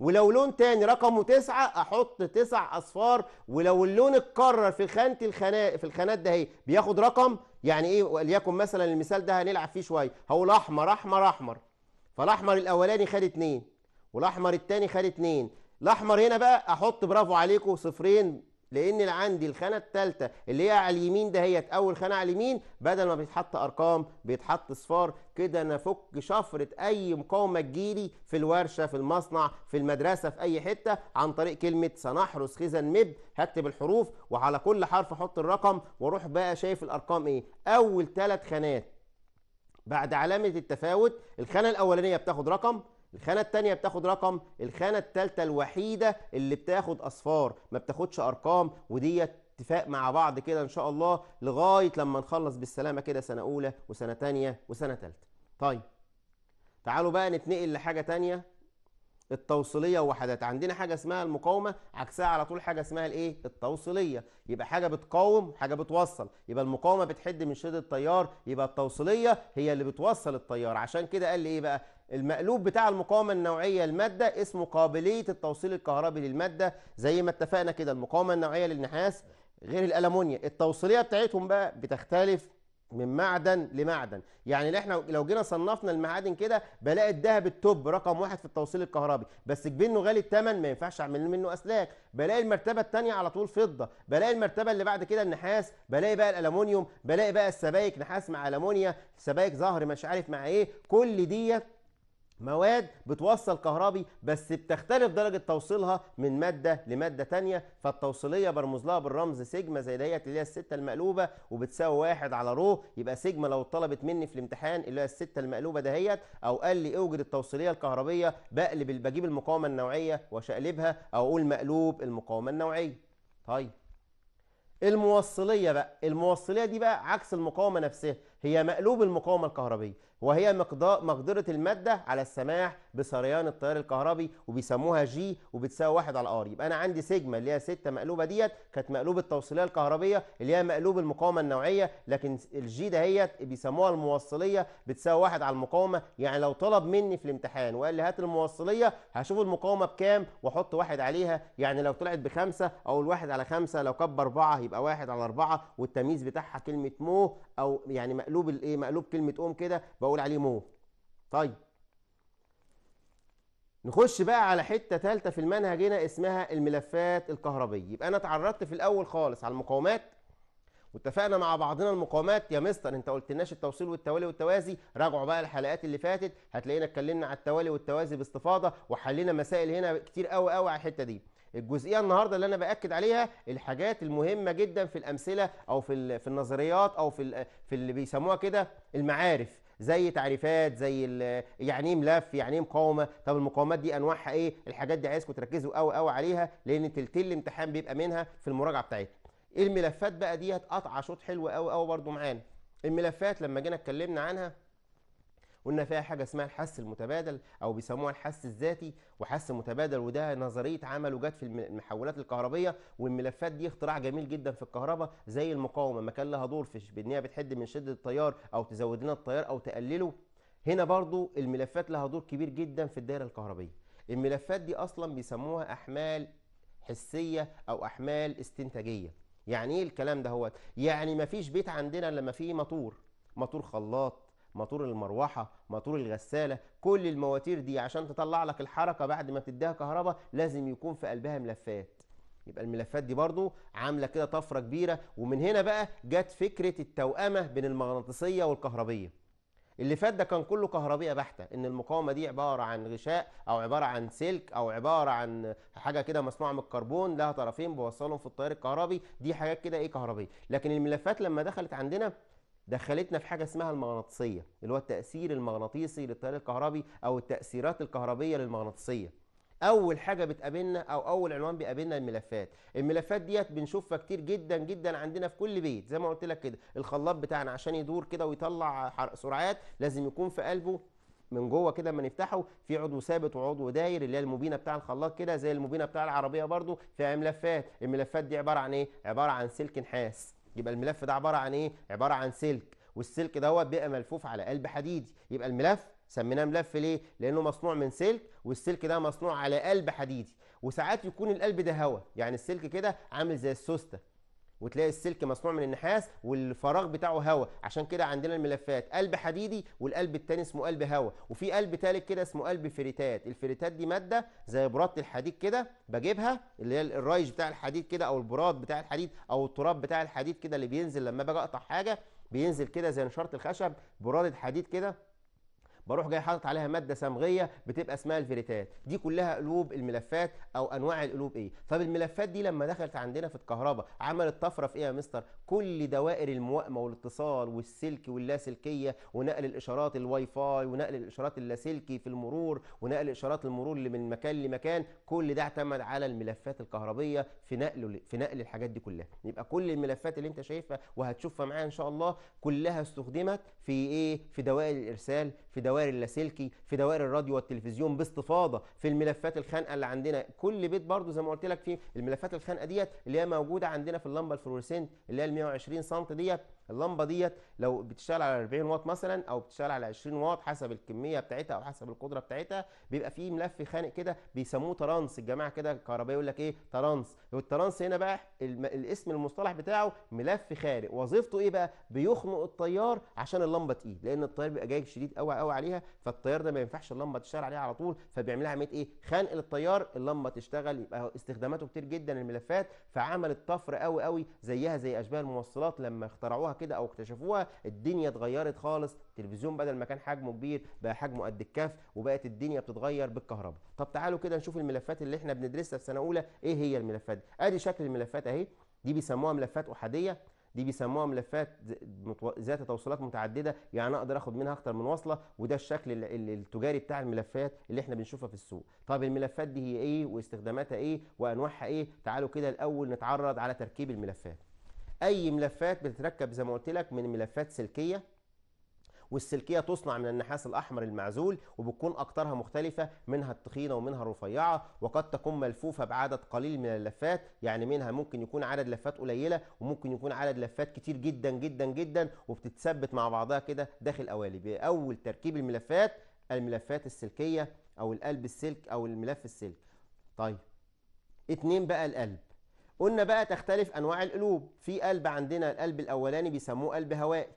ولو لون تاني رقمه تسعة احط تسع اصفار ولو اللون اتكرر في خانه الخناء في الخانات ده هي بياخد رقم يعني ايه وليكن مثلا المثال ده هنلعب فيه شويه هقول احمر احمر احمر فالاحمر الاولاني خد اتنين والاحمر التاني خد اتنين الاحمر هنا بقى احط برافو عليكم صفرين لان اللي عندي الخانه الثالثه اللي هي على اليمين دهيت اول خانه على اليمين بدل ما بيتحط ارقام بيتحط صفار كده انا افك شفره اي مقاومه تجيلي في الورشه في المصنع في المدرسه في اي حته عن طريق كلمه سنحرس خزا مد هكتب الحروف وعلى كل حرف احط الرقم واروح بقى شايف الارقام ايه اول ثلاث خانات بعد علامه التفاوت الخانه الاولانيه بتاخد رقم الخانه التانية بتاخد رقم الخانه التالتة الوحيده اللي بتاخد اصفار ما بتاخدش ارقام ودي اتفاق مع بعض كده ان شاء الله لغايه لما نخلص بالسلامه كده سنه اولى وسنه تانية وسنه تالتة طيب تعالوا بقى نتنقل لحاجه تانية التوصيليه ووحدات عندنا حاجه اسمها المقاومه عكسها على طول حاجه اسمها الايه التوصيليه يبقى حاجه بتقاوم حاجه بتوصل يبقى المقاومه بتحد من شده التيار يبقى التوصيليه هي اللي بتوصل التيار عشان كده قال لي ايه بقى المقلوب بتاع المقاومه النوعيه الماده اسمه قابليه التوصيل الكهربي للماده زي ما اتفقنا كده المقاومه النوعيه للنحاس غير الألمونيا التوصيليه بتاعتهم بقى بتختلف من معدن لمعدن يعني احنا لو جينا صنفنا المعادن كده بلاقي الذهب التوب رقم واحد في التوصيل الكهربي بس كبنه غالي الثمن ما ينفعش اعمل منه اسلاك بلاقي المرتبه الثانيه على طول فضه بلاقي المرتبه اللي بعد كده النحاس بلاقي بقى الالومنيوم بلاقي بقى السبايك نحاس مع الومنيا سبايك ظهر مش عارف مع ايه كل ديت مواد بتوصل كهربي بس بتختلف درجة توصيلها من مادة لمادة تانية فالتوصيلية برمز لها بالرمز سيجما زي ديت اللي هي الستة المقلوبة وبتساوي واحد على رو يبقى سيجما لو طلبت مني في الامتحان اللي هي الستة المقلوبة دهيت أو قال لي اوجد التوصيلية الكهربية بقلب بجيب المقاومة النوعية وشقلبها أو أقول مقلوب المقاومة النوعية طيب الموصلية بقى الموصلية دي بقى عكس المقاومة نفسها هي مقلوب المقاومة الكهربية وهي مقدرة المادة على السماح بسريان التيار الكهربي وبيسموها جي وبتساوي واحد على ار يبقى انا عندي سيجما اللي هي 6 مقلوبة ديت كانت مقلوب التوصيلية الكهربية اللي هي مقلوب المقاومة النوعية لكن الجي دهيت بيسموها الموصلية بتساوي واحد على المقاومة يعني لو طلب مني في الامتحان وقال لي هات الموصلية هشوف المقاومة بكام واحط واحد عليها يعني لو طلعت بخمسة او الواحد على خمسة لو كب اربعة يبقى واحد على اربعة والتمييز بتاعها كلمة مو او يعني مقلوب الايه مقلوب كلمه ام كده بقول عليه مو طيب نخش بقى على حته ثالثه في المنهج هنا اسمها الملفات الكهربيه يبقى انا اتعرضت في الاول خالص على المقاومات واتفقنا مع بعضنا المقاومات يا مستر انت قلت لناش التوصيل والتوالي والتوازي راجعوا بقى الحلقات اللي فاتت هتلاقينا اتكلمنا على التوالي والتوازي باستفاضه وحلينا مسائل هنا كتير قوي قوي على الحته دي الجزئيه النهارده اللي انا باكد عليها الحاجات المهمه جدا في الامثله او في في النظريات او في في اللي بيسموها كده المعارف زي تعريفات زي يعني ايه ملف يعني ايه مقاومه طب المقاومات دي انواعها ايه الحاجات دي عايزكم تركزوا قوي قوي عليها لان تلتين الامتحان بيبقى منها في المراجعه بتاعتنا الملفات بقى دي هتقطع شوط حلو قوي قوي برده معانا الملفات لما جينا اتكلمنا عنها قلنا فيها حاجه اسمها الحس المتبادل او بيسموها الحس الذاتي وحس متبادل وده نظريه عمله جت في المحولات الكهربيه والملفات دي اختراع جميل جدا في الكهرباء زي المقاومه ما كان لها دور في ان هي بتحد من شده التيار او تزود لنا التيار او تقلله هنا برضو الملفات لها دور كبير جدا في الدائره الكهربيه الملفات دي اصلا بيسموها احمال حسيه او احمال استنتاجيه يعني ايه الكلام ده هو يعني مفيش بيت عندنا لما فيه مطور مطور خلاط موتور المروحه موتور الغساله كل المواتير دي عشان تطلع لك الحركه بعد ما بتديها كهرباء لازم يكون في قلبها ملفات يبقى الملفات دي برضو عامله كده طفره كبيره ومن هنا بقى جت فكره التوامه بين المغناطيسيه والكهربيه اللي فات ده كان كله كهربيه بحته ان المقاومه دي عباره عن غشاء او عباره عن سلك او عباره عن حاجه كده مصنوعه من الكربون لها طرفين بوصلهم في الطيار الكهربي دي حاجات كده ايه كهربيه لكن الملفات لما دخلت عندنا دخلتنا في حاجه اسمها المغناطيسيه اللي هو التاثير المغناطيسي للتيار الكهربي او التاثيرات الكهربيه للمغناطيسيه اول حاجه بتقابلنا او اول عنوان بيقابلنا الملفات الملفات ديت بنشوفها كتير جدا جدا عندنا في كل بيت زي ما قلت لك كده الخلاط بتاعنا عشان يدور كده ويطلع سرعات لازم يكون في قلبه من جوه كده لما نفتحه في عضو ثابت وعضو داير اللي هي المبينه بتاع الخلاط كده زي المبينه بتاع العربيه برضو فيها ملفات الملفات دي عباره عن ايه عباره عن سلك نحاس يبقى الملف ده عباره عن ايه عباره عن سلك والسلك دوت بيبقى ملفوف على قلب حديدي يبقى الملف سميناه ملف ليه لانه مصنوع من سلك والسلك ده مصنوع على قلب حديدي وساعات يكون القلب ده هواء يعني السلك كده عامل زي السوسته وتلاقي السلك مصنوع من النحاس والفراغ بتاعه هواء عشان كده عندنا الملفات قلب حديدي والقلب التاني اسمه قلب هواء وفي قلب تالت كده اسمه قلب فريتات الفريتات دي ماده زي برات الحديد كده بجيبها اللي هي الرايش بتاع الحديد كده او البراط بتاع الحديد او التراب بتاع الحديد كده اللي بينزل لما باجي اقطع حاجه بينزل كده زي نشاره الخشب براده حديد كده بروح جاي حاطط عليها ماده صمغيه بتبقى اسمها الفيريتات دي كلها قلوب الملفات او انواع القلوب ايه فبالملفات دي لما دخلت عندنا في الكهرباء عملت طفره في ايه يا مستر كل دوائر الموائمه والاتصال والسلك واللاسلكيه ونقل الاشارات الواي فاي ونقل الاشارات اللاسلكي في المرور ونقل اشارات المرور اللي من مكان لمكان كل ده اعتمد على الملفات الكهربيه في نقل في نقل الحاجات دي كلها يبقى كل الملفات اللي انت شايفها وهتشوفها معايا ان شاء الله كلها استخدمت في ايه في دوائر الارسال في دوائر اللاسلكي في دوائر الراديو والتلفزيون باستفاضه في الملفات الخانقه اللي عندنا كل بيت برضو زي ما قلت لك في الملفات الخانقه ديت اللي هي موجوده عندنا في اللمبه الفلوريسنت اللي هي ال 120 سم ديت اللمبه ديت لو بتشتغل على 40 واط مثلا او بتشتغل على 20 واط حسب الكميه بتاعتها او حسب القدره بتاعتها بيبقى فيه ملف خانق كده بيسموه ترانس الجماعه كده كهربائي يقول لك ايه ترانس والترانس هنا بقى الاسم المصطلح بتاعه ملف خارق وظيفته ايه بقى بيخنق التيار عشان اللمبه تقيل لان التيار بيبقى جاي شديد قوي قوي عليها فالتيار ده ما ينفعش اللمبه تشتغل عليها على طول فبيعمل لها عمليه ايه خنق للتيار اللمبه تشتغل يبقى استخداماته كتير جدا الملفات فعملت طفره قوي قوي زيها زي اشباه الموصلات لما اخترعوها كده او اكتشفوها الدنيا اتغيرت خالص التلفزيون بدل ما كان حجمه كبير بقى حجمه قد الكف وبقت الدنيا بتتغير بالكهرباء طب تعالوا كده نشوف الملفات اللي احنا بندرسها في سنه اولى ايه هي الملفات دي ادي شكل الملفات اهي دي بيسموها ملفات احاديه دي بيسموها ملفات ذات توصيلات متعدده يعني اقدر اخد منها اكتر من وصله وده الشكل التجاري بتاع الملفات اللي احنا بنشوفها في السوق طب الملفات دي هي ايه واستخداماتها ايه وانواعها ايه تعالوا كده الاول نتعرض على تركيب الملفات اي ملفات بتتركب زي ما قلت لك من ملفات سلكيه والسلكيه تصنع من النحاس الاحمر المعزول وبتكون اكترها مختلفه منها التخينه ومنها الرفيعه وقد تكون ملفوفه بعدد قليل من اللفات يعني منها ممكن يكون عدد لفات قليله وممكن يكون عدد لفات كتير جدا جدا جدا وبتتثبت مع بعضها كده داخل قوالب اول تركيب الملفات الملفات السلكيه او القلب السلك او الملف السلك طيب اتنين بقى القلب قلنا بقى تختلف انواع القلوب في قلب عندنا القلب الاولاني بيسموه قلب هوائي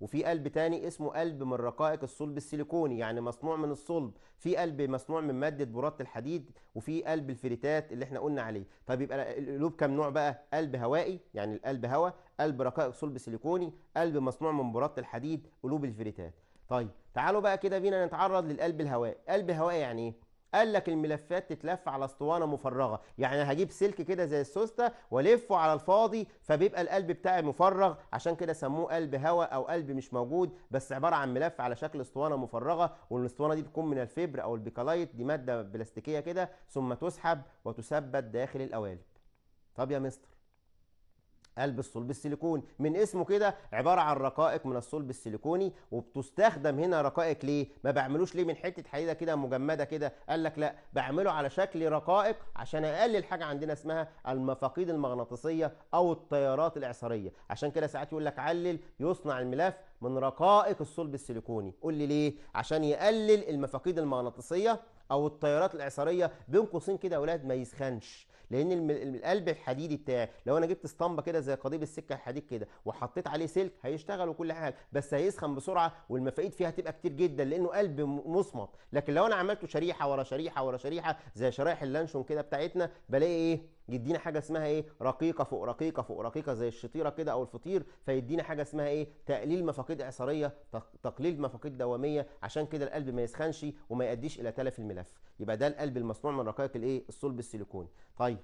وفي قلب تاني اسمه قلب من رقائق الصلب السيليكوني يعني مصنوع من الصلب في قلب مصنوع من ماده بورات الحديد وفي قلب الفريتات اللي احنا قلنا عليه طب يبقى القلوب كام نوع بقى قلب هوائي يعني القلب هوا قلب رقائق صلب سيليكوني قلب مصنوع من بورات الحديد قلوب الفريتات طيب تعالوا بقى كده بينا نتعرض للقلب الهوائي قلب هوائي يعني ايه قال لك الملفات تتلف على اسطوانه مفرغه يعني هجيب سلك كده زي السوسته والفه على الفاضي فبيبقى القلب بتاعي مفرغ عشان كده سموه قلب هواء او قلب مش موجود بس عباره عن ملف على شكل اسطوانه مفرغه والاسطوانه دي بتكون من الفبر او البيكالايت دي ماده بلاستيكيه كده ثم تسحب وتثبت داخل القوالب طب يا مستر قلب الصلب السيليكوني من اسمه كده عباره عن رقائق من الصلب السيليكوني وبتستخدم هنا رقائق ليه ما بعملوش ليه من حته حديده كده مجمده كده قال لك لا بعمله على شكل رقائق عشان اقلل حاجه عندنا اسمها المفاقيد المغناطيسيه او التيارات الاعصاريه عشان كده ساعات يقول لك علل يصنع الملف من رقائق الصلب السيليكوني قول لي ليه عشان يقلل المفاقيد المغناطيسيه او التيارات الاعصاريه بين قوسين كده يا اولاد ما يسخنش لان القلب الحديدي بتاعي لو انا جبت اسطمبه كده زي قضيب السكه الحديد كده وحطيت عليه سلك هيشتغل وكل حاجه بس هيسخن بسرعه والمفاييد فيها هتبقى كتير جدا لانه قلب مصمت لكن لو انا عملته شريحه ورا شريحه ورا شريحه زي شرايح اللانشون كده بتاعتنا بلاقي ايه يدينا حاجه اسمها ايه رقيقه فوق رقيقه فوق رقيقه زي الشطيره كده او الفطير فيدينا حاجه اسمها ايه تقليل مفاقيد اعصاريه تقليل مفاقيد دواميه عشان كده القلب ما يسخنش وما يأديش الى تلف الملف يبقى ده القلب المصنوع من رقائق الايه الصلب السيليكوني طيب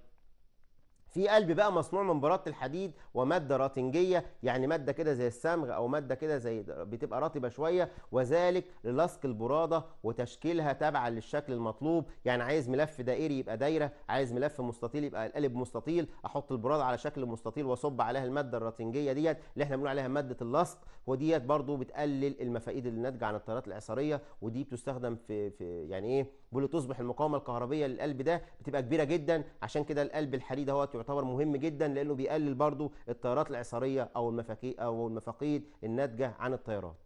في قلب بقى مصنوع من براط الحديد وماده راتنجيه يعني ماده كده زي الصمغ او ماده كده زي بتبقى رطبه شويه وذلك للصق البراده وتشكيلها تبعا للشكل المطلوب يعني عايز ملف دائري يبقى دايره عايز ملف مستطيل يبقى القلب مستطيل احط البراده على شكل مستطيل واصب عليها الماده الراتنجيه ديت اللي احنا بنقول عليها ماده اللصق وديت برضو بتقلل المفائيد الناتجه عن الطيارات الاعصاريه ودي بتستخدم في, في يعني ايه واللي تصبح المقاومه الكهربيه للقلب ده بتبقى كبيره جدا عشان كده القلب الحديد هو يعتبر مهم جدا لانه بيقلل برضو التيارات العصاريه او المفاكيد او المفاقيد الناتجه عن التيارات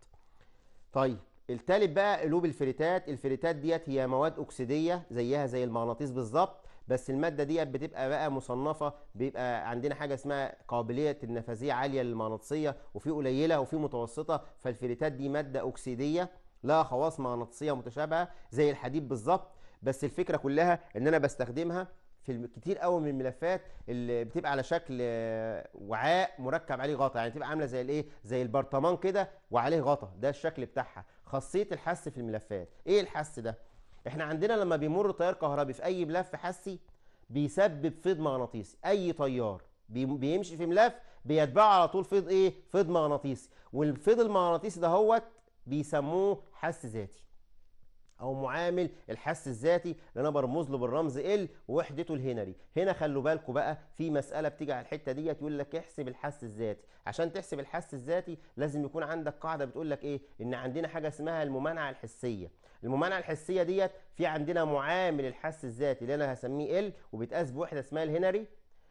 طيب التالت بقى قلوب الفريتات الفريتات ديت هي مواد اكسيديه زيها زي المغناطيس بالظبط بس الماده ديت بتبقى بقى مصنفه بيبقى عندنا حاجه اسمها قابليه النفاذيه عاليه للمغناطيسيه وفي قليله وفي متوسطه فالفريتات دي ماده اكسيديه لها خواص مغناطيسيه متشابهه زي الحديد بالظبط بس الفكره كلها ان انا بستخدمها في كتير قوي من الملفات اللي بتبقى على شكل آه، وعاء مركب عليه غطا يعني تبقى عامله زي الايه زي البرطمان كده وعليه غطا ده الشكل بتاعها خاصيه الحس في الملفات ايه الحس ده احنا عندنا لما بيمر تيار كهربي في اي ملف حسي بيسبب فيض مغناطيسي اي تيار بيمشي في ملف بيتبعه على طول فيض ايه فيض مغناطيسي والفيض المغناطيسي ده هوت بيسموه حس ذاتي او معامل الحس الذاتي اللي انا برمز له بالرمز ال وحدته الهنري هنا خلوا بالكم بقى في مساله بتيجي على الحته ديت يقول لك احسب الحس الذاتي عشان تحسب الحس الذاتي لازم يكون عندك قاعده بتقول لك ايه ان عندنا حاجه اسمها الممانعه الحسيه الممانعه الحسيه ديت في عندنا معامل الحس الذاتي اللي انا هسميه ال وبيتقاس بوحده اسمها الهنري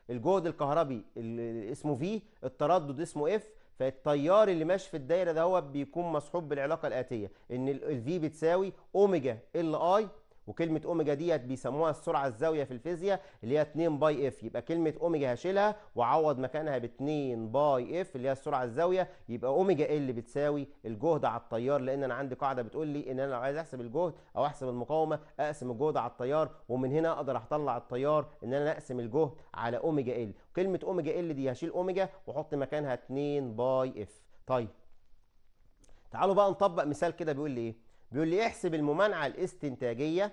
الجهد الكهربي اللي اسمه في التردد اسمه اف فالتيار اللي ماشي في الدايره ده هو بيكون مصحوب بالعلاقه الاتيه ان الفي بتساوي اوميجا ال اي وكلمه اوميجا ديت بيسموها السرعه الزاويه في الفيزياء اللي هي 2 باي اف يبقى كلمه اوميجا هشيلها واعوض مكانها ب 2 باي اف اللي هي السرعه الزاويه يبقى اوميجا ال بتساوي الجهد على التيار لان انا عندي قاعده بتقول لي ان انا لو عايز احسب الجهد او احسب المقاومه اقسم الجهد على التيار ومن هنا اقدر اطلع التيار ان انا اقسم الجهد على اوميجا ال كلمه اوميجا ال دي هشيل اوميجا واحط مكانها 2 باي اف طيب تعالوا بقى نطبق مثال كده بيقول لي ايه بيقول لي احسب الممانعه الاستنتاجيه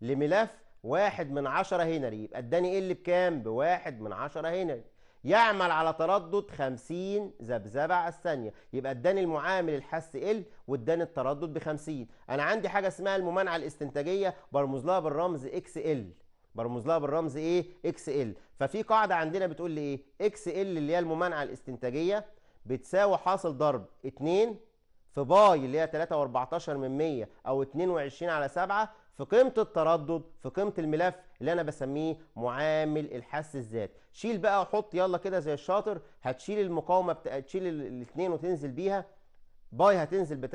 لملف واحد من عشرة هنري يبقى اداني ال بكام؟ بواحد من عشرة هنري يعمل على تردد 50 ذبذبه على الثانيه يبقى اداني المعامل الحس ال واداني التردد ب 50 انا عندي حاجه اسمها الممانعه الاستنتاجيه برمز لها بالرمز اكس ال برمز لها بالرمز ايه اكس ال ففي قاعده عندنا بتقول لي ايه اكس ال اللي هي الممانعه الاستنتاجيه بتساوي حاصل ضرب 2 في باي اللي هي 3.14 من 100 او 22 على 7 في قيمة التردد في قيمة الملف اللي أنا بسميه معامل الحس الذاتي شيل بقى وحط يلا كده زي الشاطر هتشيل المقاومة بتا... تشيل الاثنين وتنزل بيها باي هتنزل ب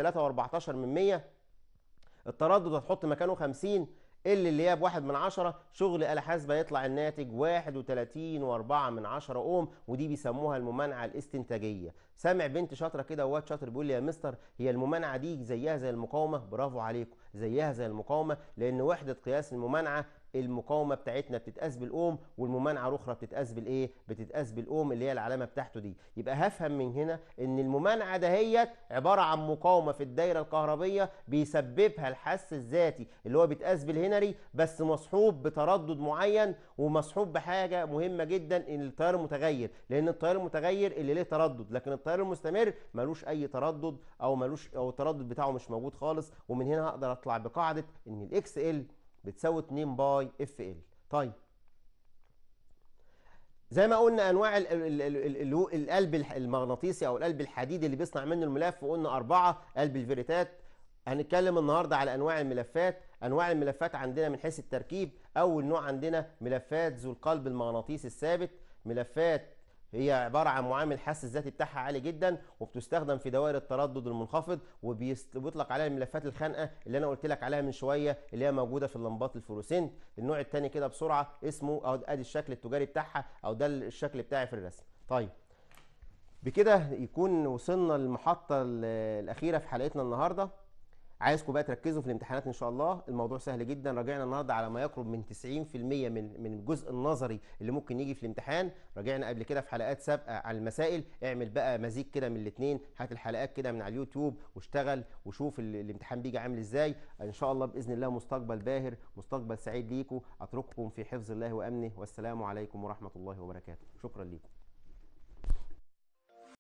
3.14 من 100 التردد هتحط مكانه 50 ال اللي هي بواحد من عشرة شغل آلة حاسبة يطلع الناتج واحد وتلاتين واربعة من عشرة أوم ودي بيسموها الممانعة الاستنتاجية سامع بنت شاطرة كده وواد شاطر بيقول لي يا مستر هي الممانعة دي زيها زي المقاومة برافو عليكم زيها زي المقاومة لأن وحدة قياس الممانعة المقاومه بتاعتنا بتتقاس بالاوم والممانعه الاخرى بتتقاس بالايه بتتقاس بالاوم اللي هي العلامه بتاعته دي يبقى هفهم من هنا ان الممانعه دهيت عباره عن مقاومه في الدايره الكهربيه بيسببها الحس الذاتي اللي هو بيتقاس بالهنري بس مصحوب بتردد معين ومصحوب بحاجه مهمه جدا ان التيار المتغير لان التيار المتغير اللي ليه تردد لكن التيار المستمر ملوش اي تردد او ملوش او التردد بتاعه مش موجود خالص ومن هنا هقدر اطلع بقاعده ان الاكس ال بتساوي 2 باي اف ال طيب زي ما قلنا انواع القلب المغناطيسي او القلب الحديدي اللي بيصنع منه الملف وقلنا اربعه قلب الفيريتات هنتكلم النهارده على انواع الملفات انواع الملفات عندنا من حيث التركيب اول نوع عندنا ملفات ذو القلب المغناطيسي الثابت ملفات هي عباره عن معامل حس الذاتي بتاعها عالي جدا وبتستخدم في دوائر التردد المنخفض وبيطلق عليها الملفات الخانقه اللي انا قلت لك عليها من شويه اللي هي موجوده في اللمبات الفلوسنت النوع الثاني كده بسرعه اسمه او ادي الشكل التجاري بتاعها او ده الشكل بتاعي في الرسم طيب بكده يكون وصلنا للمحطه الاخيره في حلقتنا النهارده عايزكم بقى تركزوا في الامتحانات ان شاء الله الموضوع سهل جدا راجعنا النهارده على ما يقرب من 90% من من الجزء النظري اللي ممكن يجي في الامتحان راجعنا قبل كده في حلقات سابقه على المسائل اعمل بقى مزيج كده من الاثنين هات الحلقات كده من على اليوتيوب واشتغل وشوف الامتحان بيجي عامل ازاي ان شاء الله باذن الله مستقبل باهر مستقبل سعيد ليكم اترككم في حفظ الله وامنه والسلام عليكم ورحمه الله وبركاته شكرا ليكم